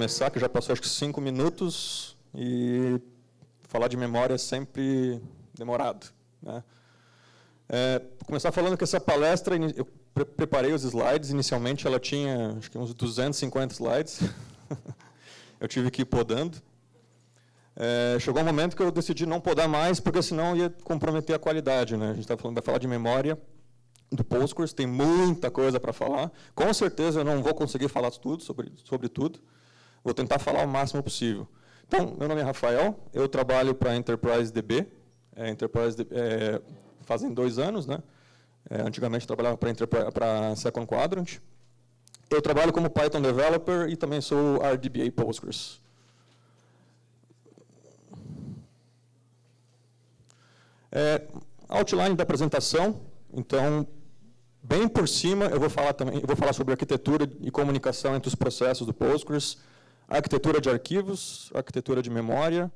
começar, que já passou acho que cinco minutos e falar de memória é sempre demorado. Né? É, vou começar falando que essa palestra, eu preparei os slides, inicialmente ela tinha acho que uns 250 slides, eu tive que ir podando. É, chegou um momento que eu decidi não podar mais, porque senão ia comprometer a qualidade. Né? A gente tá falando, vai falar de memória do Postgres, tem muita coisa para falar. Com certeza eu não vou conseguir falar tudo sobre, sobre tudo. Vou tentar falar o máximo possível. Então, meu nome é Rafael, eu trabalho para a Enterprise DB. É, Enterprise DB, é, fazem dois anos, né? É, antigamente trabalhava para a Second Quadrant. Eu trabalho como Python Developer e também sou RDBA Postgres. É, outline da apresentação, então, bem por cima, eu vou falar também, eu vou falar sobre arquitetura e comunicação entre os processos do Postgres, arquitetura de arquivos, arquitetura de memória,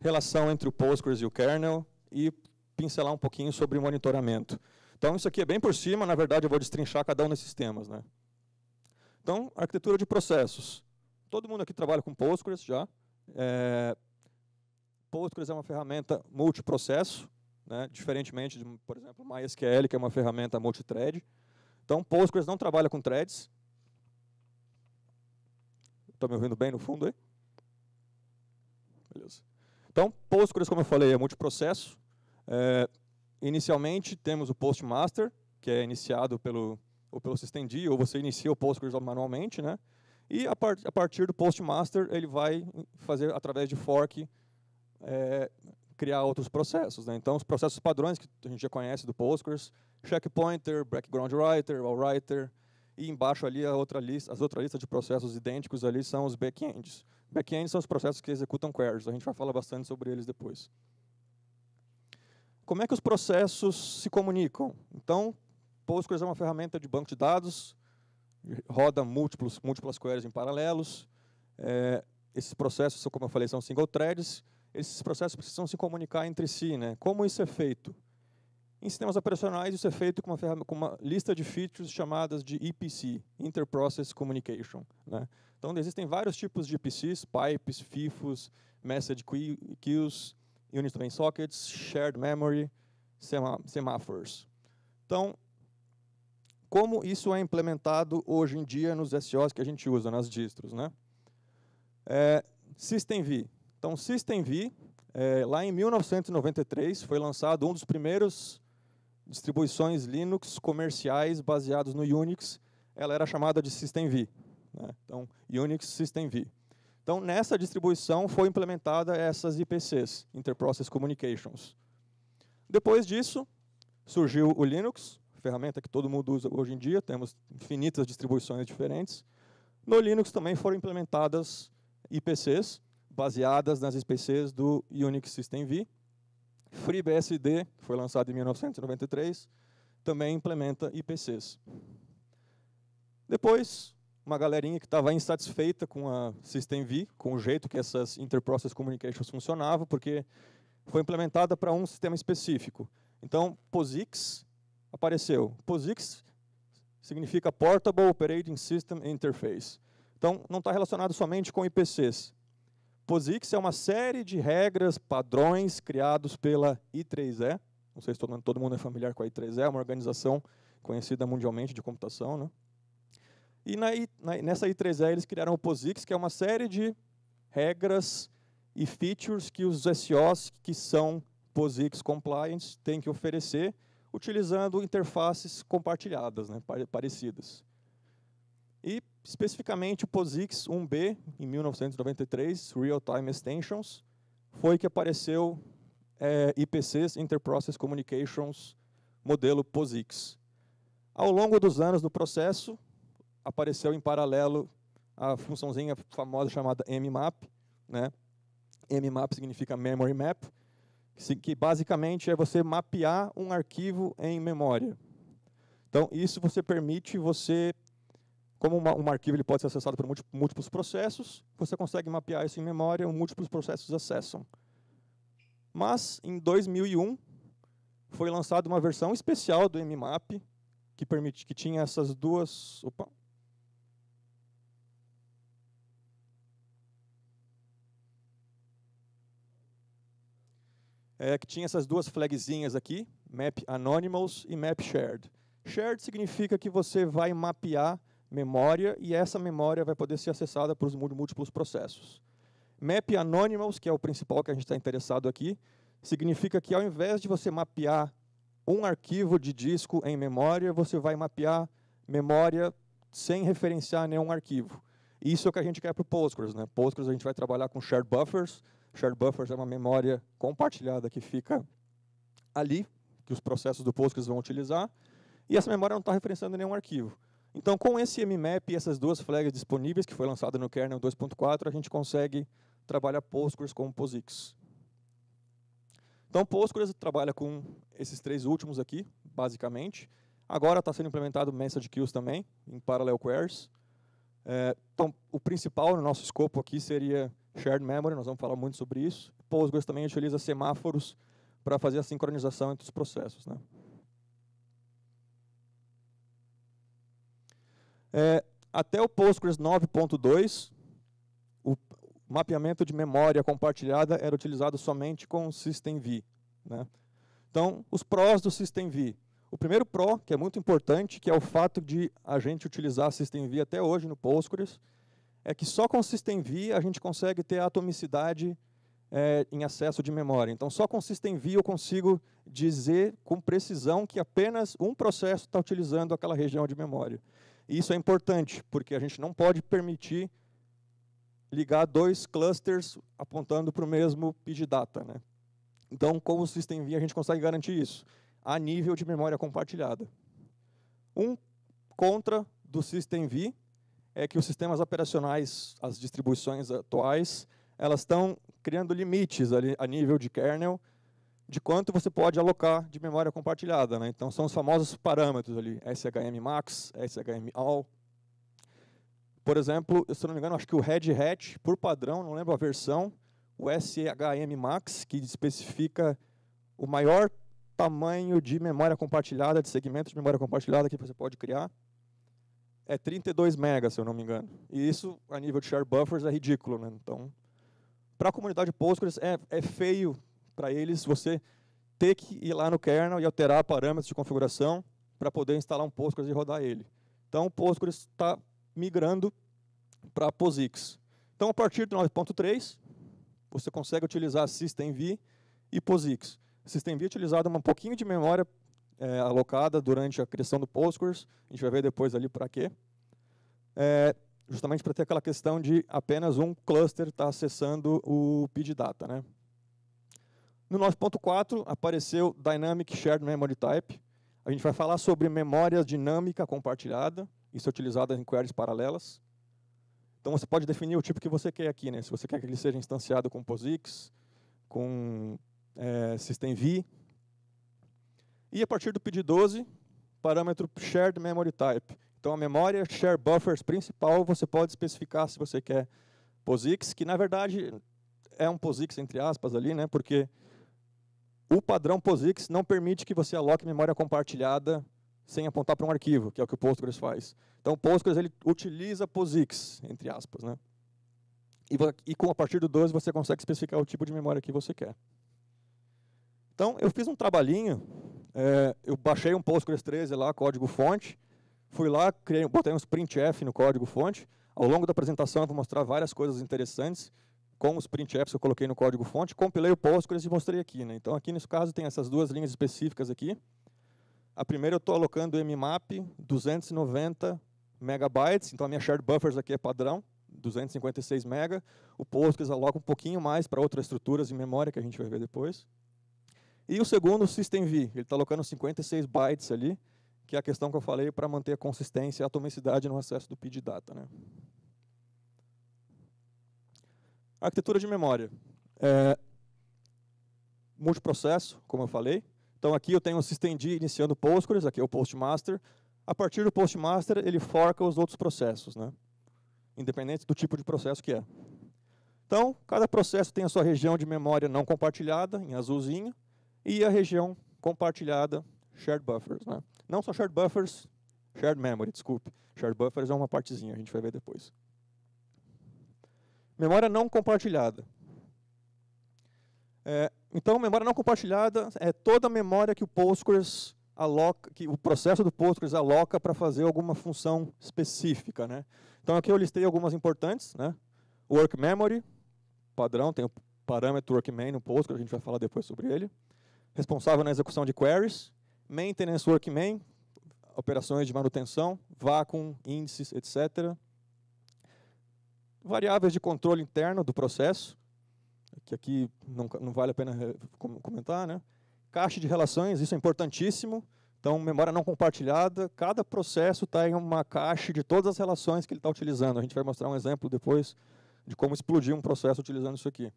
relação entre o Postgres e o kernel e pincelar um pouquinho sobre monitoramento. Então, isso aqui é bem por cima, na verdade, eu vou destrinchar cada um desses temas. Né? Então, arquitetura de processos. Todo mundo aqui trabalha com Postgres já. É... Postgres é uma ferramenta multiprocesso, né? diferentemente de, por exemplo, MySQL, que é uma ferramenta multithread. Então, Postgres não trabalha com threads, Está me ouvindo bem no fundo aí? Beleza. Então, Postgres, como eu falei, é multiprocesso. É, inicialmente, temos o Postmaster, que é iniciado pelo, ou pelo systemd, ou você inicia o Postgres manualmente, né? E a, part, a partir do Postmaster, ele vai fazer, através de fork, é, criar outros processos. Né? Então, os processos padrões que a gente já conhece do Postgres, checkpointer, background writer, all writer, e embaixo ali a outra lista, as outras listas de processos idênticos ali são os backends. Backends são os processos que executam queries, a gente vai falar bastante sobre eles depois. Como é que os processos se comunicam? Então, Postgres é uma ferramenta de banco de dados, roda múltiplos, múltiplas queries em paralelos. É, esses processos, como eu falei, são single threads. Esses processos precisam se comunicar entre si. Né? Como isso é feito? Em sistemas operacionais, isso é feito com uma, com uma lista de features chamadas de EPC, Inter-Process Communication. Né? Então, existem vários tipos de EPCs, pipes, FIFOs, message queues, unit lane sockets, shared memory, semáforos. Então, como isso é implementado hoje em dia nos SOs que a gente usa, nas distros? Né? É, V. Então, System é, lá em 1993, foi lançado um dos primeiros distribuições Linux comerciais baseados no Unix, ela era chamada de SystemV. Né? Então, Unix SystemV. Então, nessa distribuição foi implementada essas IPCs, Interprocess Communications. Depois disso, surgiu o Linux, ferramenta que todo mundo usa hoje em dia, temos infinitas distribuições diferentes. No Linux também foram implementadas IPCs, baseadas nas IPCs do Unix System V. FreeBSD, que foi lançado em 1993, também implementa IPCs. Depois, uma galerinha que estava insatisfeita com a System V, com o jeito que essas Interprocess Communications funcionavam, porque foi implementada para um sistema específico. Então, POSIX apareceu. POSIX significa Portable Operating System Interface. Então, não está relacionado somente com IPCs, POSIX é uma série de regras, padrões criados pela I3E. Não sei se todo, mundo é familiar com a I3E, é uma organização conhecida mundialmente de computação. Né? E na, na, nessa I3E eles criaram o POSIX, que é uma série de regras e features que os SOs que são POSIX compliant têm que oferecer, utilizando interfaces compartilhadas, né, parecidas. E especificamente o POSIX 1B, em 1993, Real Time Extensions, foi que apareceu é, eh, IPCs, Interprocess Communications, modelo POSIX. Ao longo dos anos do processo, apareceu em paralelo a funçãozinha famosa chamada mmap, né? mmap significa memory map, que basicamente é você mapear um arquivo em memória. Então, isso você permite você como uma, um arquivo ele pode ser acessado por múltiplos processos, você consegue mapear isso em memória, múltiplos processos acessam. Mas, em 2001, foi lançada uma versão especial do mmap, que, permite, que tinha essas duas... Opa. É, que tinha essas duas flagzinhas aqui, map anonymous e map shared. Shared significa que você vai mapear memória e essa memória vai poder ser acessada por múltiplos processos. Map Anonymous, que é o principal que a gente está interessado aqui, significa que ao invés de você mapear um arquivo de disco em memória, você vai mapear memória sem referenciar nenhum arquivo. Isso é o que a gente quer para o Postgres. Né? Postgres a gente vai trabalhar com shared buffers. Shared buffers é uma memória compartilhada que fica ali, que os processos do Postgres vão utilizar, e essa memória não está referenciando nenhum arquivo. Então, com esse mmap e essas duas flags disponíveis, que foi lançada no kernel 2.4, a gente consegue trabalhar Postgres com POSIX. Então, Postgres trabalha com esses três últimos aqui, basicamente. Agora está sendo implementado message queues também, em parallel queries. É, então, o principal no nosso escopo aqui seria shared memory, nós vamos falar muito sobre isso. Postgres também utiliza semáforos para fazer a sincronização entre os processos. Né? É, até o Postgres 9.2, o mapeamento de memória compartilhada era utilizado somente com System Né? Então, os prós do System V. O primeiro pró, que é muito importante, que é o fato de a gente utilizar System V até hoje no Postgres, é que só com System V a gente consegue ter atomicidade é, em acesso de memória. Então, só com System V eu consigo dizer com precisão que apenas um processo está utilizando aquela região de memória. E isso é importante, porque a gente não pode permitir ligar dois clusters apontando para o mesmo PID data. Né? Então, com o System V a gente consegue garantir isso, a nível de memória compartilhada. Um contra do System V é que os sistemas operacionais, as distribuições atuais, elas estão criando limites a nível de kernel de quanto você pode alocar de memória compartilhada. Né? Então, são os famosos parâmetros ali, SHM Max, SHM All. Por exemplo, se não me engano, acho que o Red Hat, por padrão, não lembro a versão, o SHM Max, que especifica o maior tamanho de memória compartilhada, de segmento de memória compartilhada que você pode criar, é 32 MB, se eu não me engano. E isso, a nível de share buffers, é ridículo. Né? Então, para a comunidade Postgres, é, é feio para eles você ter que ir lá no kernel e alterar parâmetros de configuração para poder instalar um Postgres e rodar ele. Então, o Postgres está migrando para POSIX. Então, a partir do 9.3, você consegue utilizar SystemV e POSIX. SystemV é utilizado um pouquinho de memória é, alocada durante a criação do Postgres. A gente vai ver depois ali para quê. É, justamente para ter aquela questão de apenas um cluster estar tá acessando o PID data, né? No 9.4 apareceu Dynamic Shared Memory Type. A gente vai falar sobre memória dinâmica compartilhada. Isso é utilizado em queries paralelas. Então você pode definir o tipo que você quer aqui. Né? Se você quer que ele seja instanciado com POSIX, com é, SystemV. E a partir do PID12, parâmetro Shared Memory Type. Então a memória Share Buffers principal você pode especificar se você quer POSIX, que na verdade é um POSIX entre aspas ali, né? porque o padrão POSIX não permite que você aloque memória compartilhada sem apontar para um arquivo, que é o que o Postgres faz. Então, o Postgres ele utiliza POSIX, entre aspas. Né? E, e com, a partir do 12 você consegue especificar o tipo de memória que você quer. Então, eu fiz um trabalhinho, é, eu baixei um Postgres 13 lá, código fonte, fui lá, criei, botei uns printf no código fonte. Ao longo da apresentação eu vou mostrar várias coisas interessantes com os printfs que eu coloquei no código fonte, compilei o Postgres e mostrei aqui. Né? Então, aqui nesse caso, tem essas duas linhas específicas aqui. A primeira eu estou alocando o mmap 290 megabytes, então a minha shared buffers aqui é padrão, 256 mega. O Postgres aloca um pouquinho mais para outras estruturas de memória que a gente vai ver depois. E o segundo, o systemv, ele está alocando 56 bytes ali, que é a questão que eu falei para manter a consistência e a atomicidade no acesso do PID data. Né? Arquitetura de memória. É, multiprocesso, como eu falei. Então aqui eu tenho o systemd iniciando o Postgres, aqui é o Postmaster. A partir do Postmaster, ele forca os outros processos, né? independente do tipo de processo que é. Então, cada processo tem a sua região de memória não compartilhada, em azulzinho, e a região compartilhada, shared buffers. Né? Não só shared buffers, shared memory, desculpe. Shared buffers é uma partezinha, a gente vai ver depois. Memória não compartilhada. É, então, memória não compartilhada é toda a memória que o Postgres aloca, que o processo do Postgres aloca para fazer alguma função específica, né? Então aqui eu listei algumas importantes, né? Work memory, padrão, tem o parâmetro workmain no Postgres, a gente vai falar depois sobre ele. Responsável na execução de queries, maintenance workmain, operações de manutenção, vácuo, índices, etc variáveis de controle interno do processo, que aqui não, não vale a pena eh, comentar, né? Caixa de relações, isso é importantíssimo. Então, memória não compartilhada, cada processo está em uma caixa de todas as relações que ele está utilizando. A gente vai mostrar um exemplo depois de como explodir um processo utilizando isso aqui.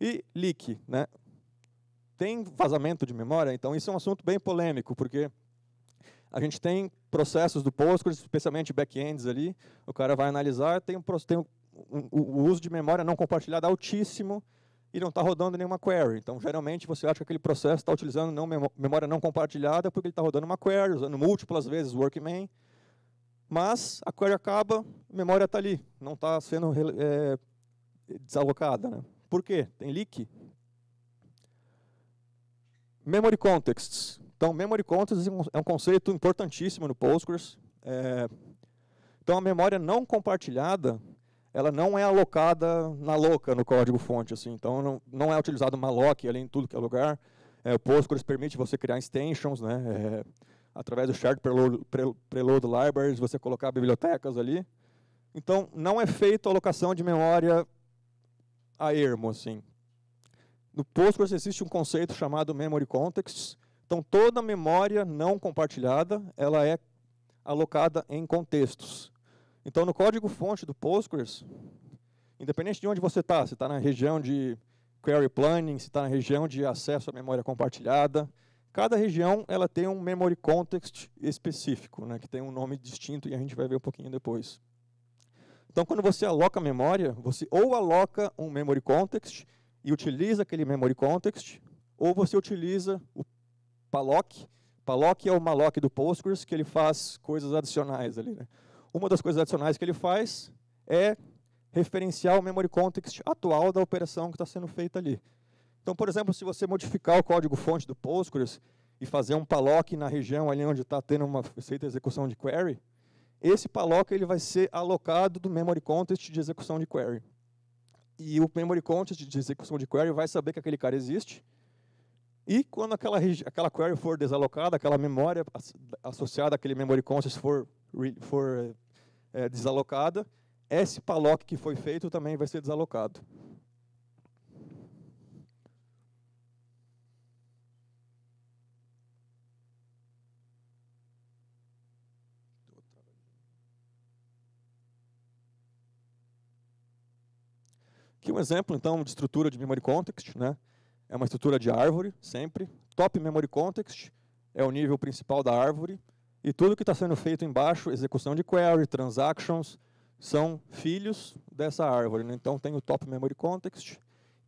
E leak, né? Tem vazamento de memória? Então, isso é um assunto bem polêmico, porque a gente tem processos do Postgres, especialmente backends ali. O cara vai analisar, tem, um, tem um, um, o uso de memória não compartilhada altíssimo e não está rodando nenhuma query. Então, geralmente, você acha que aquele processo está utilizando não memória não compartilhada porque ele está rodando uma query, usando múltiplas vezes o workman. Mas a query acaba, a memória está ali, não está sendo é, desalocada. Né? Por quê? Tem leak? Memory contexts. Então, memory contents é, é um conceito importantíssimo no Postgres. É, então, a memória não compartilhada, ela não é alocada na louca no código-fonte. Assim. Então, não, não é utilizado malloc ali em tudo que é lugar. É, o Postgres permite você criar extensions, né? É, através do shared preload, preload libraries, você colocar bibliotecas ali. Então, não é feita alocação de memória a ermo. Assim. No Postgres existe um conceito chamado memory context, então, toda memória não compartilhada ela é alocada em contextos. Então, no código-fonte do Postgres, independente de onde você está, se está na região de query planning, se está na região de acesso à memória compartilhada, cada região ela tem um memory context específico, né, que tem um nome distinto e a gente vai ver um pouquinho depois. Então, quando você aloca memória, você ou aloca um memory context e utiliza aquele memory context, ou você utiliza o Palock, Palock é o Malloc do Postgres, que ele faz coisas adicionais ali. Né? Uma das coisas adicionais que ele faz é referenciar o memory context atual da operação que está sendo feita ali. Então, por exemplo, se você modificar o código-fonte do Postgres e fazer um Palock na região ali onde está tendo uma feita execução de query, esse Palock ele vai ser alocado do memory context de execução de query. E o memory context de execução de query vai saber que aquele cara existe, e quando aquela, aquela query for desalocada, aquela memória associada àquele memory conscious for, for é, desalocada, esse paloc que foi feito também vai ser desalocado. Aqui um exemplo, então, de estrutura de memory context, né? é uma estrutura de árvore, sempre. Top Memory Context é o nível principal da árvore. E tudo que está sendo feito embaixo, execução de query, transactions, são filhos dessa árvore. Né? Então, tem o Top Memory Context.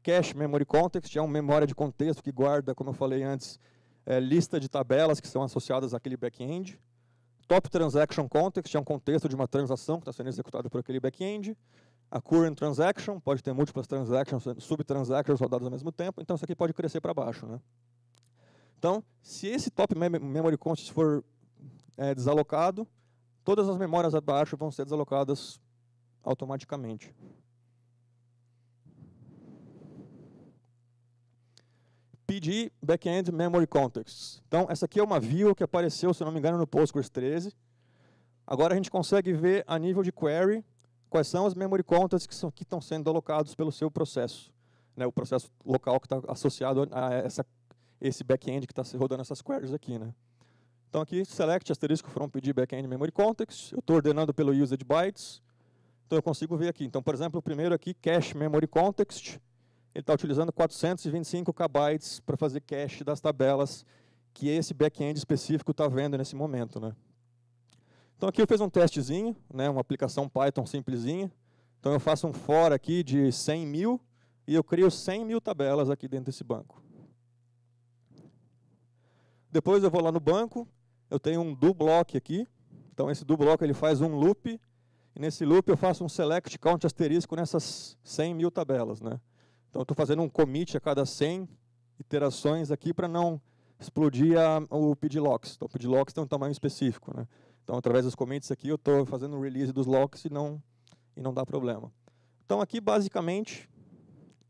Cache Memory Context é uma memória de contexto que guarda, como eu falei antes, é, lista de tabelas que são associadas àquele back-end. Top Transaction Context é um contexto de uma transação que está sendo executada por aquele back-end a current transaction, pode ter múltiplas transactions, sub sub-transactions rodadas ao mesmo tempo, então isso aqui pode crescer para baixo. Né? Então, se esse top memory constant for é, desalocado, todas as memórias abaixo vão ser desalocadas automaticamente. PD Backend Memory context. Então, essa aqui é uma view que apareceu, se não me engano, no Postgres 13. Agora a gente consegue ver a nível de query quais são as memory contas que, que estão sendo alocados pelo seu processo, né, o processo local que está associado a essa, esse back-end que está rodando essas queries aqui. Né. Então aqui, select asterisco from pd backend memory context, eu estou ordenando pelo usage bytes, então eu consigo ver aqui. Então, por exemplo, o primeiro aqui, cache memory context, ele está utilizando 425 kbytes para fazer cache das tabelas que esse back-end específico está vendo nesse momento. Né. Então aqui eu fiz um testezinho, né, uma aplicação Python simplesinha. Então eu faço um for aqui de 100 mil e eu crio 100 mil tabelas aqui dentro desse banco. Depois eu vou lá no banco, eu tenho um do block aqui. Então esse do block ele faz um loop e nesse loop eu faço um select count asterisco nessas 100 mil tabelas, né? Então eu estou fazendo um commit a cada 100 iterações aqui para não explodir a, o pdlocks. Então o pdlocks tem um tamanho específico, né? Então, através dos comments aqui, eu estou fazendo um release dos locks e não, e não dá problema. Então, aqui, basicamente,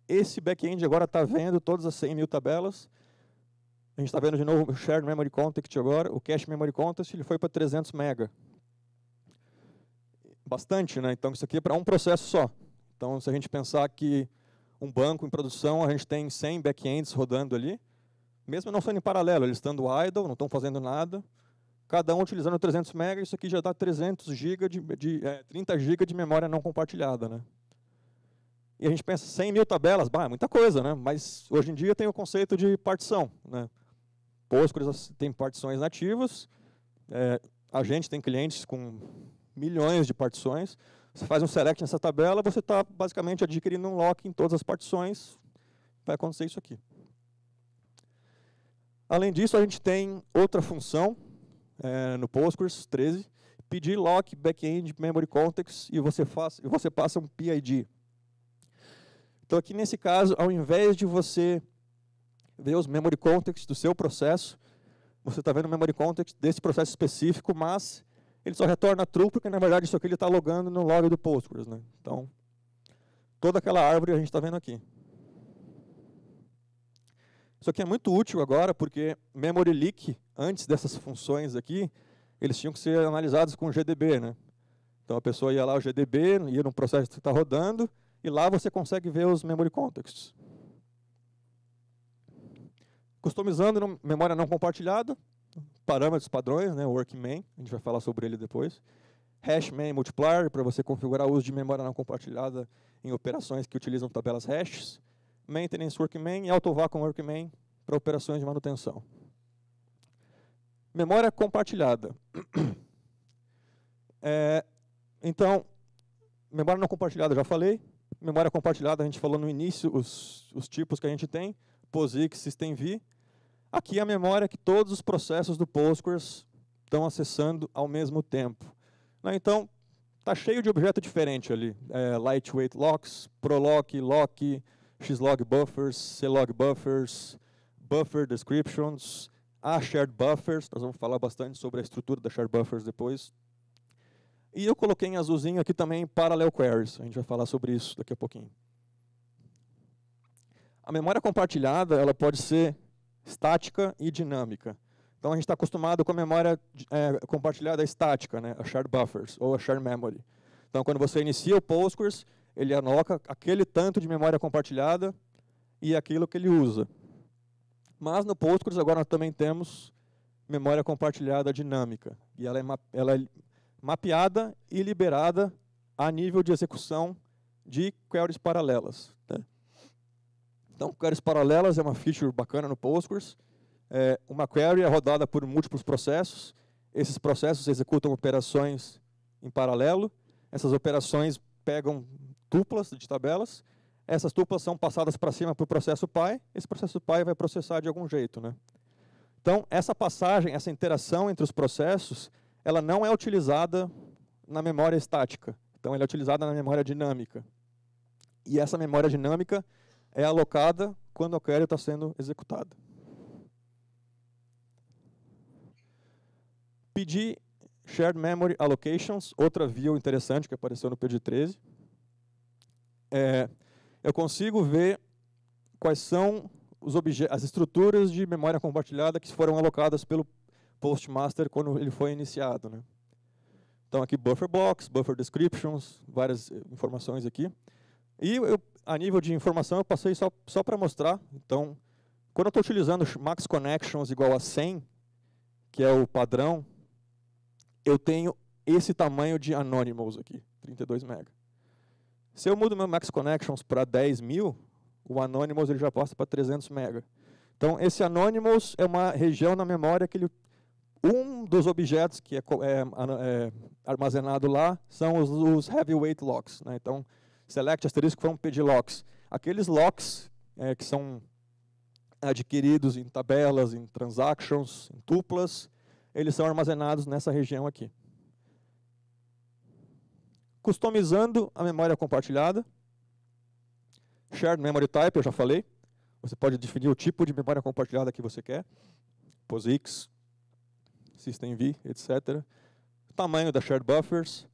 esse back-end agora está vendo todas as 100 mil tabelas. A gente está vendo de novo o Shared Memory Context agora. O Cache Memory Context ele foi para 300 mega. Bastante, né? Então, isso aqui é para um processo só. Então, se a gente pensar que um banco em produção, a gente tem 100 back-ends rodando ali, mesmo não sendo em paralelo, eles estando idle, não estão fazendo nada, cada um utilizando 300 MB, isso aqui já dá 300 GB de, de é, 30 GB de memória não compartilhada, né? E a gente pensa 100 mil tabelas, bah, é muita coisa, né? Mas hoje em dia tem o conceito de partição, né? Postgres tem partições nativas, é, a gente tem clientes com milhões de partições. Você faz um select nessa tabela, você está basicamente adquirindo um lock em todas as partições. Vai acontecer isso aqui. Além disso, a gente tem outra função é, no Postgres 13, pedir lock backend memory context e você, faz, e você passa um PID. Então, aqui nesse caso, ao invés de você ver os memory context do seu processo, você está vendo o memory context desse processo específico, mas ele só retorna true porque, na verdade, isso aqui ele está logando no log do Postgres. Né? Então, toda aquela árvore a gente está vendo aqui. Isso aqui é muito útil agora, porque memory leak antes dessas funções aqui, eles tinham que ser analisados com o GDB, né? Então a pessoa ia lá o GDB, ia no processo que está rodando, e lá você consegue ver os memory contexts. Customizando memória não compartilhada, parâmetros padrões, né, workman, a gente vai falar sobre ele depois. Hashman multiplier, para você configurar o uso de memória não compartilhada em operações que utilizam tabelas hashes. Maintenance workman e autovacuum workman, para operações de manutenção. Memória compartilhada. É, então, memória não compartilhada, já falei. Memória compartilhada, a gente falou no início os, os tipos que a gente tem, POSIX, SystemV. Aqui é a memória que todos os processos do Postgres estão acessando ao mesmo tempo. Né, então, está cheio de objeto diferente ali. É, lightweight locks, prolock, lock, xlog buffers, clog buffers, buffer descriptions, a ah, shared buffers, nós vamos falar bastante sobre a estrutura da shared buffers depois. E eu coloquei em azulzinho aqui também parallel queries, a gente vai falar sobre isso daqui a pouquinho. A memória compartilhada, ela pode ser estática e dinâmica. Então a gente está acostumado com a memória é, compartilhada estática, né, a shared buffers ou a shared memory. Então quando você inicia o Postgres, ele anoca aquele tanto de memória compartilhada e aquilo que ele usa. Mas no Postgres agora nós também temos memória compartilhada dinâmica. E ela é, ela é mapeada e liberada a nível de execução de queries paralelas. Né? Então, queries paralelas é uma feature bacana no Postgres. É, uma query é rodada por múltiplos processos. Esses processos executam operações em paralelo. Essas operações pegam tuplas de tabelas essas tuplas são passadas para cima para o processo pai, esse processo pai vai processar de algum jeito. Né? Então, essa passagem, essa interação entre os processos, ela não é utilizada na memória estática. Então, ela é utilizada na memória dinâmica. E essa memória dinâmica é alocada quando a query está sendo executada. Pedir Shared Memory Allocations, outra view interessante que apareceu no PG13. É, eu consigo ver quais são as estruturas de memória compartilhada que foram alocadas pelo postmaster quando ele foi iniciado. Né? Então aqui buffer box, buffer descriptions, várias eh, informações aqui. E eu, a nível de informação eu passei só, só para mostrar. Então, quando eu estou utilizando max connections igual a 100, que é o padrão, eu tenho esse tamanho de anonymous aqui, 32 MB. Se eu mudo meu Max Connections para 10 mil, o Anonymous ele já posta para 300 mega. Então, esse Anonymous é uma região na memória que ele, um dos objetos que é, é, é armazenado lá são os, os heavyweight locks. Né? Então, select asterisco um pd locks. Aqueles locks é, que são adquiridos em tabelas, em transactions, em tuplas, eles são armazenados nessa região aqui. Customizando a memória compartilhada. Shared Memory Type, eu já falei. Você pode definir o tipo de memória compartilhada que você quer. POSIX, system V, etc. Tamanho da Shared Buffers.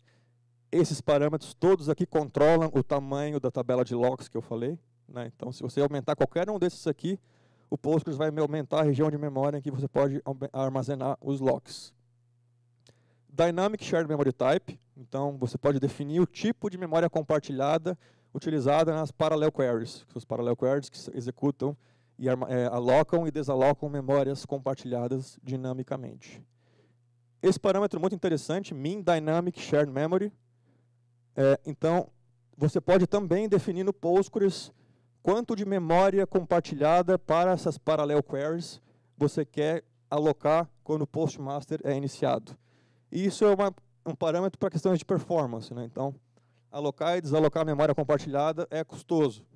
Esses parâmetros todos aqui controlam o tamanho da tabela de locks que eu falei. Né? Então, se você aumentar qualquer um desses aqui, o Postgres vai aumentar a região de memória em que você pode armazenar os locks. Dynamic Shared Memory Type, então você pode definir o tipo de memória compartilhada utilizada nas parallel queries, que são os parallel queries que executam e é, alocam e desalocam memórias compartilhadas dinamicamente. Esse parâmetro muito interessante, min dynamic shared memory. É, então, você pode também definir no Postgres quanto de memória compartilhada para essas parallel queries você quer alocar quando o Postmaster é iniciado. E isso é uma, um parâmetro para questões de performance. Né? Então, alocar e desalocar memória compartilhada é custoso.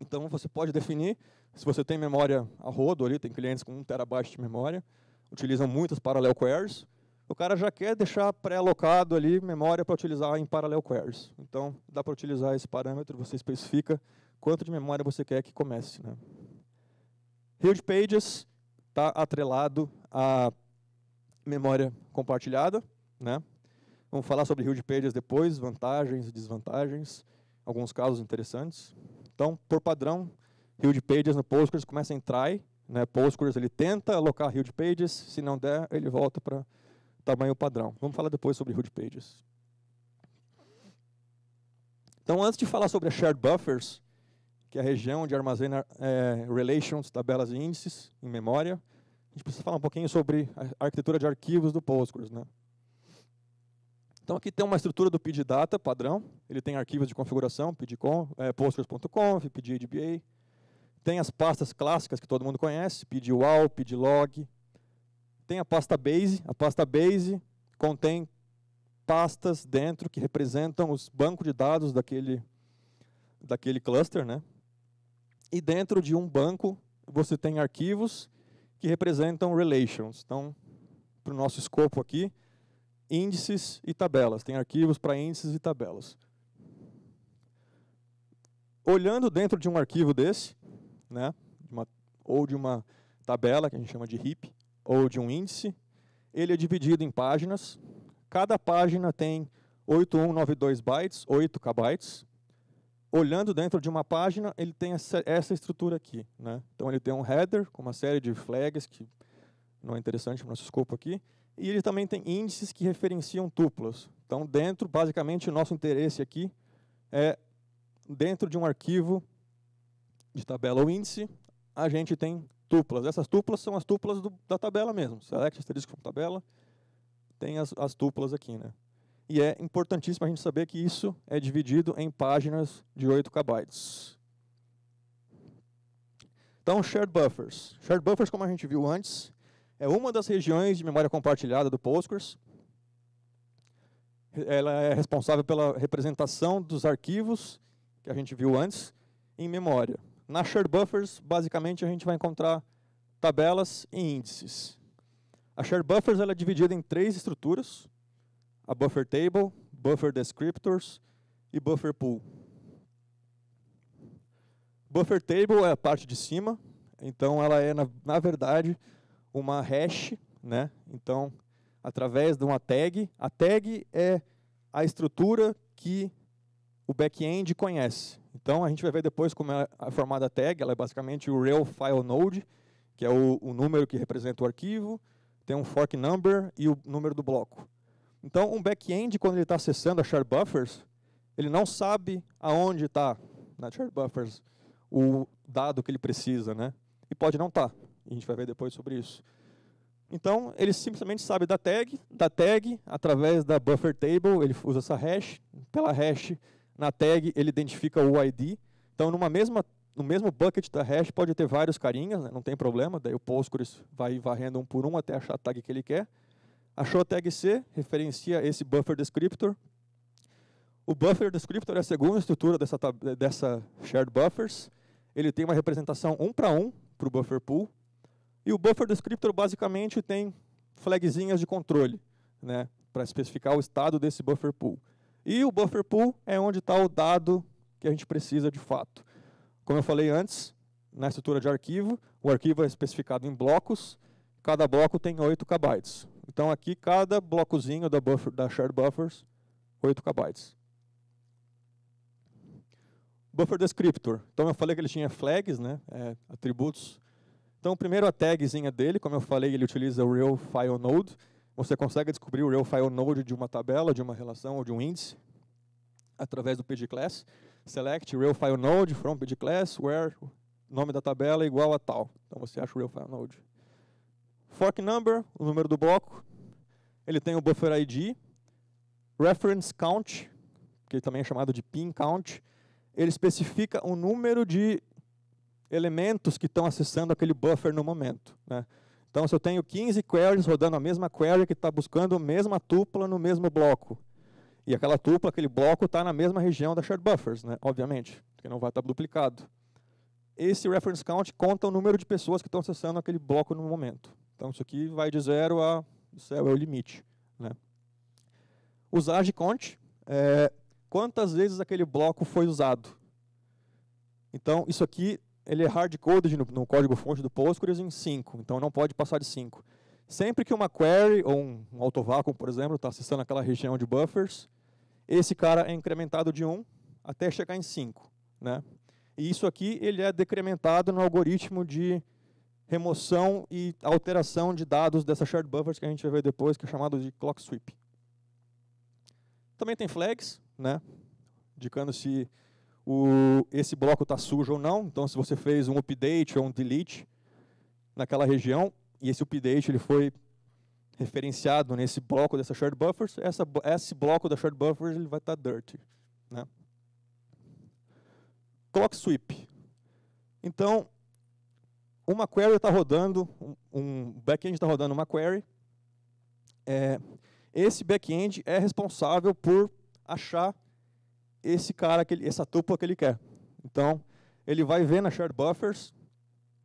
Então, você pode definir, se você tem memória a rodo, ali, tem clientes com 1 terabyte de memória, utilizam muitas parallel queries, o cara já quer deixar pré-alocado ali memória para utilizar em parallel queries. Então, dá para utilizar esse parâmetro, você especifica quanto de memória você quer que comece. Né? Huge Pages está atrelado a memória compartilhada, né? Vamos falar sobre rio de perdas depois, vantagens e desvantagens, alguns casos interessantes. Então, por padrão, rio de pages no Postgres começa em try, né? Postgres ele tenta alocar rio de pages, se não der, ele volta para tamanho padrão. Vamos falar depois sobre rio de pages. Então, antes de falar sobre a shared buffers, que é a região onde armazena é, relations, tabelas e índices em memória, a gente precisa falar um pouquinho sobre a arquitetura de arquivos do Postgres. Né? Então aqui tem uma estrutura do PDData padrão, ele tem arquivos de configuração, pdconf, é, postgres.conf, pdadba, tem as pastas clássicas que todo mundo conhece, pdwall, pdlog, tem a pasta base, a pasta base contém pastas dentro que representam os bancos de dados daquele, daquele cluster, né? E dentro de um banco você tem arquivos que representam relations. Então, para o nosso escopo aqui, índices e tabelas. Tem arquivos para índices e tabelas. Olhando dentro de um arquivo desse, né, de uma, ou de uma tabela, que a gente chama de heap, ou de um índice, ele é dividido em páginas. Cada página tem 8192 bytes, 8 kbytes, olhando dentro de uma página, ele tem essa, essa estrutura aqui. Né? Então, ele tem um header com uma série de flags, que não é interessante para o nosso escopo aqui, e ele também tem índices que referenciam tuplas. Então, dentro, basicamente, o nosso interesse aqui é, dentro de um arquivo de tabela ou índice, a gente tem tuplas. Essas tuplas são as tuplas do, da tabela mesmo. Select asterisco tabela, tem as, as tuplas aqui. Né? E é importantíssimo a gente saber que isso é dividido em páginas de 8 KB. Então, shared buffers. Shared buffers, como a gente viu antes, é uma das regiões de memória compartilhada do Postgres. Ela é responsável pela representação dos arquivos que a gente viu antes em memória. Na shared buffers, basicamente, a gente vai encontrar tabelas e índices. A shared buffers ela é dividida em três estruturas a buffer table, buffer descriptors e buffer pool. Buffer table é a parte de cima, então ela é, na, na verdade, uma hash, né? Então, através de uma tag, a tag é a estrutura que o back-end conhece. Então, a gente vai ver depois como é formada a tag, ela é basicamente o real file node, que é o, o número que representa o arquivo, tem um fork number e o número do bloco. Então, um back-end, quando ele está acessando a shared buffers, ele não sabe aonde está na né, shared buffers o dado que ele precisa, né? E pode não estar. Tá. A gente vai ver depois sobre isso. Então, ele simplesmente sabe da tag, da tag, através da buffer table, ele usa essa hash, pela hash, na tag, ele identifica o ID. Então, numa mesma, no mesmo bucket da hash, pode ter vários carinhas, né? não tem problema, daí o Postgres vai varrendo um por um até achar a tag que ele quer. Achou a tag C, referencia esse buffer descriptor. O buffer descriptor é a segunda estrutura dessa, dessa shared buffers. Ele tem uma representação um para um para o buffer pool. E o buffer descriptor basicamente tem flagzinhas de controle, né, para especificar o estado desse buffer pool. E o buffer pool é onde está o dado que a gente precisa de fato. Como eu falei antes, na estrutura de arquivo, o arquivo é especificado em blocos, Cada bloco tem 8 KB. Então aqui cada blocozinho da, buffer, da shared buffers, 8 KB. Buffer descriptor. Então eu falei que ele tinha flags, né, é, atributos. Então primeiro a tagzinha dele, como eu falei, ele utiliza o real file node. Você consegue descobrir o real file node de uma tabela, de uma relação ou de um índice através do pg_class. Select real file node from pg_class where nome da tabela é igual a tal. Então você acha o real file node fork number, o número do bloco, ele tem o buffer ID, reference count, que também é chamado de pin count, ele especifica o número de elementos que estão acessando aquele buffer no momento. Né? Então, se eu tenho 15 queries rodando a mesma query que está buscando a mesma tupla no mesmo bloco, e aquela tupla, aquele bloco está na mesma região da shared buffers, né? obviamente, porque não vai estar tá duplicado esse reference count conta o número de pessoas que estão acessando aquele bloco no momento. Então, isso aqui vai de zero a... Isso é o limite. Né? Usar count é quantas vezes aquele bloco foi usado. Então, isso aqui ele é hard-coded no, no código-fonte do Postgres em 5, então não pode passar de 5. Sempre que uma query ou um, um autovacuum, por exemplo, está acessando aquela região de buffers, esse cara é incrementado de 1 um até chegar em 5. Né? E isso aqui ele é decrementado no algoritmo de remoção e alteração de dados dessa shared buffers que a gente vai ver depois, que é chamado de clock sweep. Também tem flags, né, indicando se o, esse bloco está sujo ou não. Então, se você fez um update ou um delete naquela região, e esse update ele foi referenciado nesse bloco dessa shared buffers, essa, esse bloco da shared buffers ele vai estar tá dirty. Né? clock sweep. Então, uma query está rodando, um back-end está rodando uma query. É, esse back-end é responsável por achar esse cara, essa tupla que ele quer. Então, ele vai ver na shared buffers,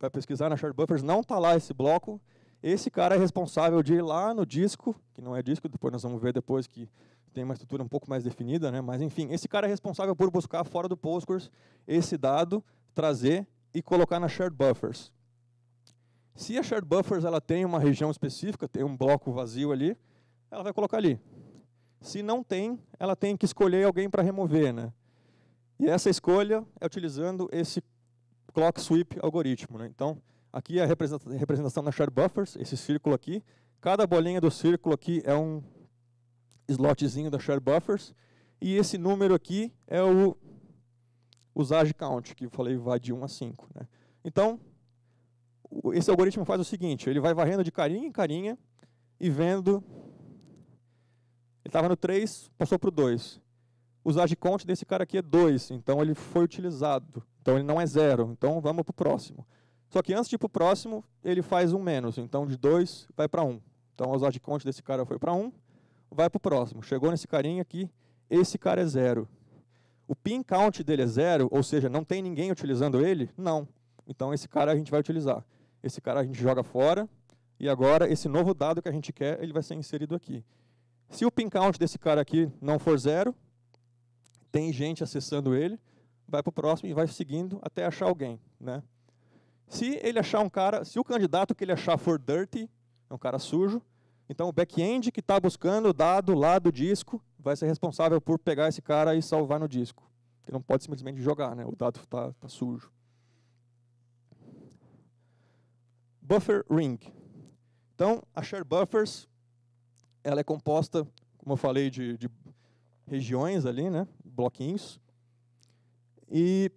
vai pesquisar na shared buffers, não está lá esse bloco. Esse cara é responsável de ir lá no disco, que não é disco, depois nós vamos ver depois que tem uma estrutura um pouco mais definida, né? Mas enfim, esse cara é responsável por buscar fora do Postgres esse dado, trazer e colocar na shared buffers. Se a shared buffers ela tem uma região específica, tem um bloco vazio ali, ela vai colocar ali. Se não tem, ela tem que escolher alguém para remover, né? E essa escolha é utilizando esse clock sweep algoritmo, né? Então, aqui é a representação da shared buffers, esse círculo aqui, cada bolinha do círculo aqui é um slotzinho da Share Buffers. E esse número aqui é o usage count, que eu falei vai de 1 a 5. Né? Então, esse algoritmo faz o seguinte, ele vai varrendo de carinha em carinha e vendo... Ele estava no 3, passou para o 2. O usage count desse cara aqui é 2, então ele foi utilizado. Então ele não é zero, então vamos para o próximo. Só que antes de ir para o próximo, ele faz um menos, então de 2 vai para 1. Um. Então o usage count desse cara foi para 1, um, vai para o próximo. Chegou nesse carinha aqui, esse cara é zero. O pin count dele é zero, ou seja, não tem ninguém utilizando ele? Não. Então esse cara a gente vai utilizar. Esse cara a gente joga fora, e agora esse novo dado que a gente quer, ele vai ser inserido aqui. Se o pin count desse cara aqui não for zero, tem gente acessando ele, vai para o próximo e vai seguindo até achar alguém. Né? Se ele achar um cara, se o candidato que ele achar for dirty, é um cara sujo, então, o back-end que está buscando o dado lá do disco vai ser responsável por pegar esse cara e salvar no disco. Ele não pode simplesmente jogar, né? o dado está tá sujo. Buffer ring. Então, a share buffers ela é composta, como eu falei, de, de regiões ali, né? bloquinhos. E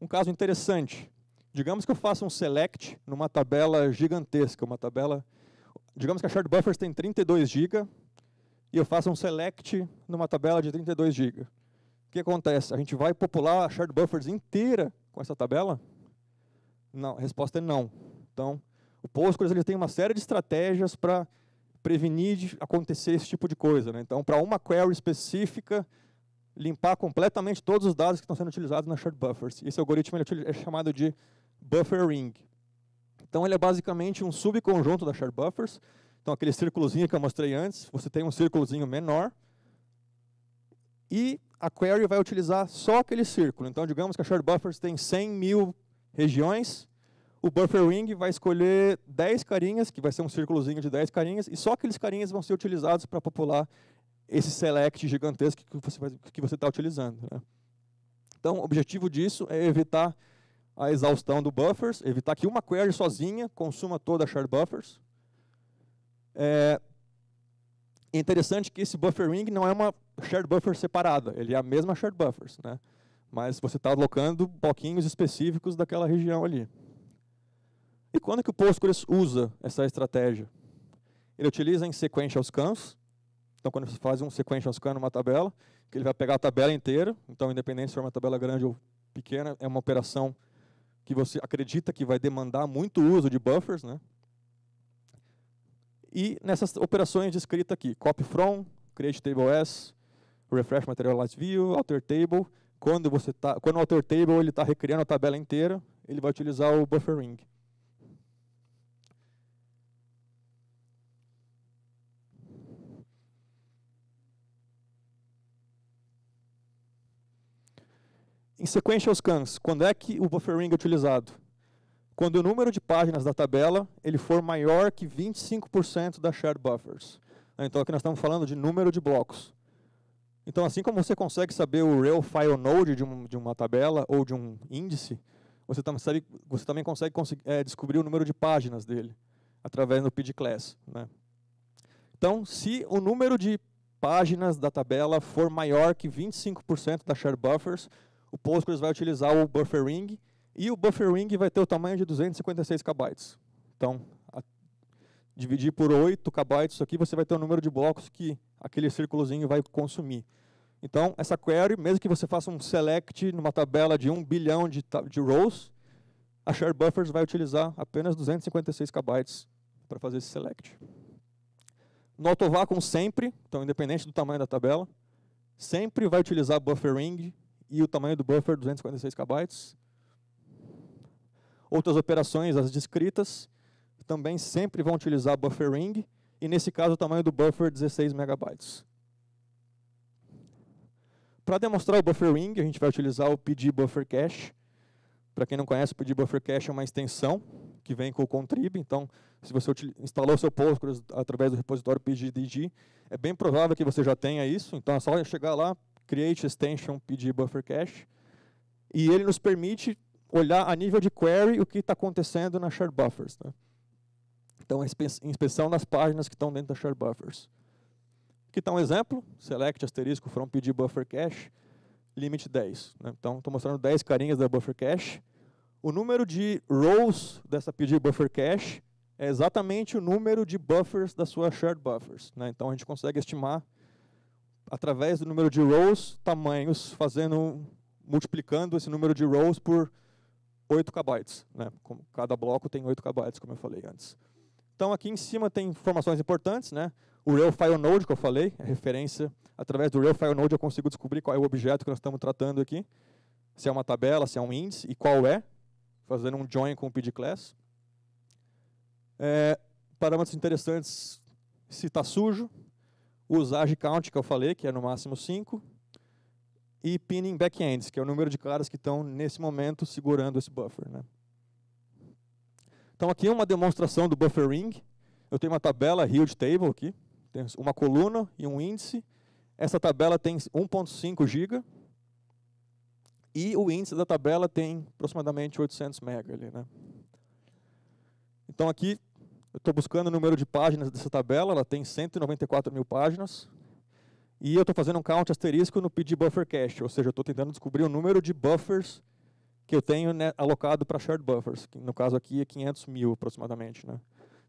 um caso interessante. Digamos que eu faça um select numa tabela gigantesca, uma tabela digamos que a shard buffers tem 32 GB e eu faço um select numa tabela de 32 GB. O que acontece? A gente vai popular a shard buffers inteira com essa tabela? Não, a resposta é não. Então, o Postgres ele tem uma série de estratégias para prevenir de acontecer esse tipo de coisa. Né? Então, para uma query específica, limpar completamente todos os dados que estão sendo utilizados na shard buffers. Esse algoritmo é, é chamado de buffering. Então ele é basicamente um subconjunto da shared buffers. Então aquele círculozinho que eu mostrei antes, você tem um círculozinho menor e a query vai utilizar só aquele círculo. Então digamos que a shared buffers tem 100 mil regiões, o buffer ring vai escolher 10 carinhas, que vai ser um círculozinho de 10 carinhas, e só aqueles carinhas vão ser utilizados para popular esse select gigantesco que você está utilizando. Né? Então, o objetivo disso é evitar a exaustão do buffers, evitar que uma query sozinha consuma toda a shared buffers. É, é interessante que esse buffering não é uma shared buffer separada, ele é a mesma shared buffers, né? mas você está alocando bloquinhos específicos daquela região ali. E quando que o Postgres usa essa estratégia? Ele utiliza em sequential scans, então quando você faz um sequential scan numa tabela, que ele vai pegar a tabela inteira, então independente se for uma tabela grande ou pequena, é uma operação que você acredita que vai demandar muito uso de buffers, né? E nessas operações de escrita aqui, copy from, create table as, refresh materialize view, alter table, quando você tá, quando o alter table ele está recriando a tabela inteira, ele vai utilizar o buffering. Em sequential scans, quando é que o buffering é utilizado? Quando o número de páginas da tabela ele for maior que 25% da shared buffers. Ah, então aqui nós estamos falando de número de blocos. Então assim como você consegue saber o real file node de, um, de uma tabela ou de um índice, você também, sabe, você também consegue é, descobrir o número de páginas dele através do PID class. Né? Então, se o número de páginas da tabela for maior que 25% da shared buffers, o Postgres vai utilizar o buffering e o buffering vai ter o tamanho de 256 KB. Então, a, dividir por 8 KB isso aqui, você vai ter o número de blocos que aquele círculozinho vai consumir. Então, essa query, mesmo que você faça um select numa tabela de 1 bilhão de, de rows, a share buffers vai utilizar apenas 256 KB para fazer esse select. No AutoVacuum sempre, então independente do tamanho da tabela, sempre vai utilizar buffering e o tamanho do buffer 256 KB. Outras operações, as descritas, também sempre vão utilizar buffer ring e nesse caso o tamanho do buffer 16 MB. Para demonstrar o buffer ring, a gente vai utilizar o PD buffer cache. Para quem não conhece, o PD buffer cache é uma extensão que vem com o contrib, então se você instalou seu Postgres através do repositório PGDG, é bem provável que você já tenha isso, então é só chegar lá, create extension, pedir buffer cache. E ele nos permite olhar a nível de query o que está acontecendo na shared buffers. Né? Então, a inspeção das páginas que estão dentro da shared buffers. Aqui está um exemplo, select asterisco from pd buffer cache, limite 10. Né? Então, estou mostrando 10 carinhas da buffer cache. O número de rows dessa pd buffer cache é exatamente o número de buffers da sua shared buffers. Né? Então, a gente consegue estimar através do número de rows, tamanhos, fazendo, multiplicando esse número de rows por 8 KB. Né? Cada bloco tem 8 KB, como eu falei antes. Então, aqui em cima tem informações importantes. Né? O rail file node que eu falei, é referência. Através do real file node eu consigo descobrir qual é o objeto que nós estamos tratando aqui. Se é uma tabela, se é um índice e qual é. Fazendo um join com o pd class. É, parâmetros interessantes. Se está sujo, usar de count que eu falei, que é no máximo 5, e pinning backends, que é o número de caras que estão nesse momento segurando esse buffer. Né? Então aqui é uma demonstração do buffer ring. Eu tenho uma tabela huge table aqui, tem uma coluna e um índice. Essa tabela tem 1.5 GB e o índice da tabela tem aproximadamente 800 MB ali, né? Então aqui eu estou buscando o número de páginas dessa tabela, ela tem 194 mil páginas. E eu estou fazendo um count asterisco no PD buffer cache, ou seja, eu estou tentando descobrir o número de buffers que eu tenho né, alocado para shared buffers, que no caso aqui é 500 mil aproximadamente. Né?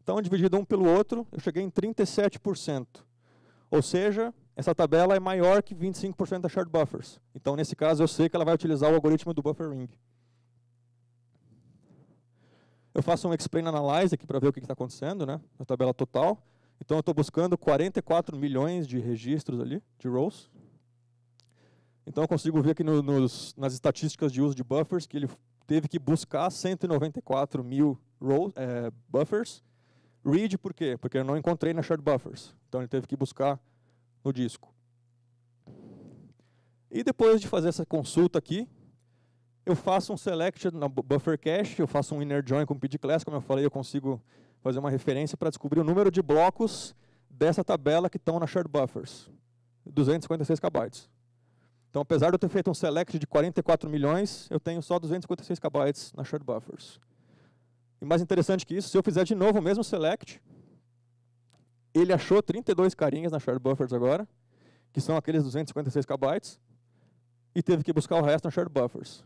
Então, dividido um pelo outro, eu cheguei em 37%. Ou seja, essa tabela é maior que 25% da shared buffers. Então, nesse caso, eu sei que ela vai utilizar o algoritmo do buffer ring eu faço um explain analyze aqui para ver o que está acontecendo, né? A tabela total. Então eu estou buscando 44 milhões de registros ali, de rows. Então eu consigo ver aqui no, nos, nas estatísticas de uso de buffers que ele teve que buscar 194 mil rows, é, buffers. Read por quê? Porque eu não encontrei na shared buffers. Então ele teve que buscar no disco. E depois de fazer essa consulta aqui, eu faço um select na buffer cache, eu faço um inner join com pid class, como eu falei, eu consigo fazer uma referência para descobrir o número de blocos dessa tabela que estão na shared buffers, 256 KB. Então, apesar de eu ter feito um select de 44 milhões, eu tenho só 256 KB na shared buffers. E mais interessante que isso, se eu fizer de novo o mesmo select, ele achou 32 carinhas na shared buffers agora, que são aqueles 256 KB, e teve que buscar o resto na shared buffers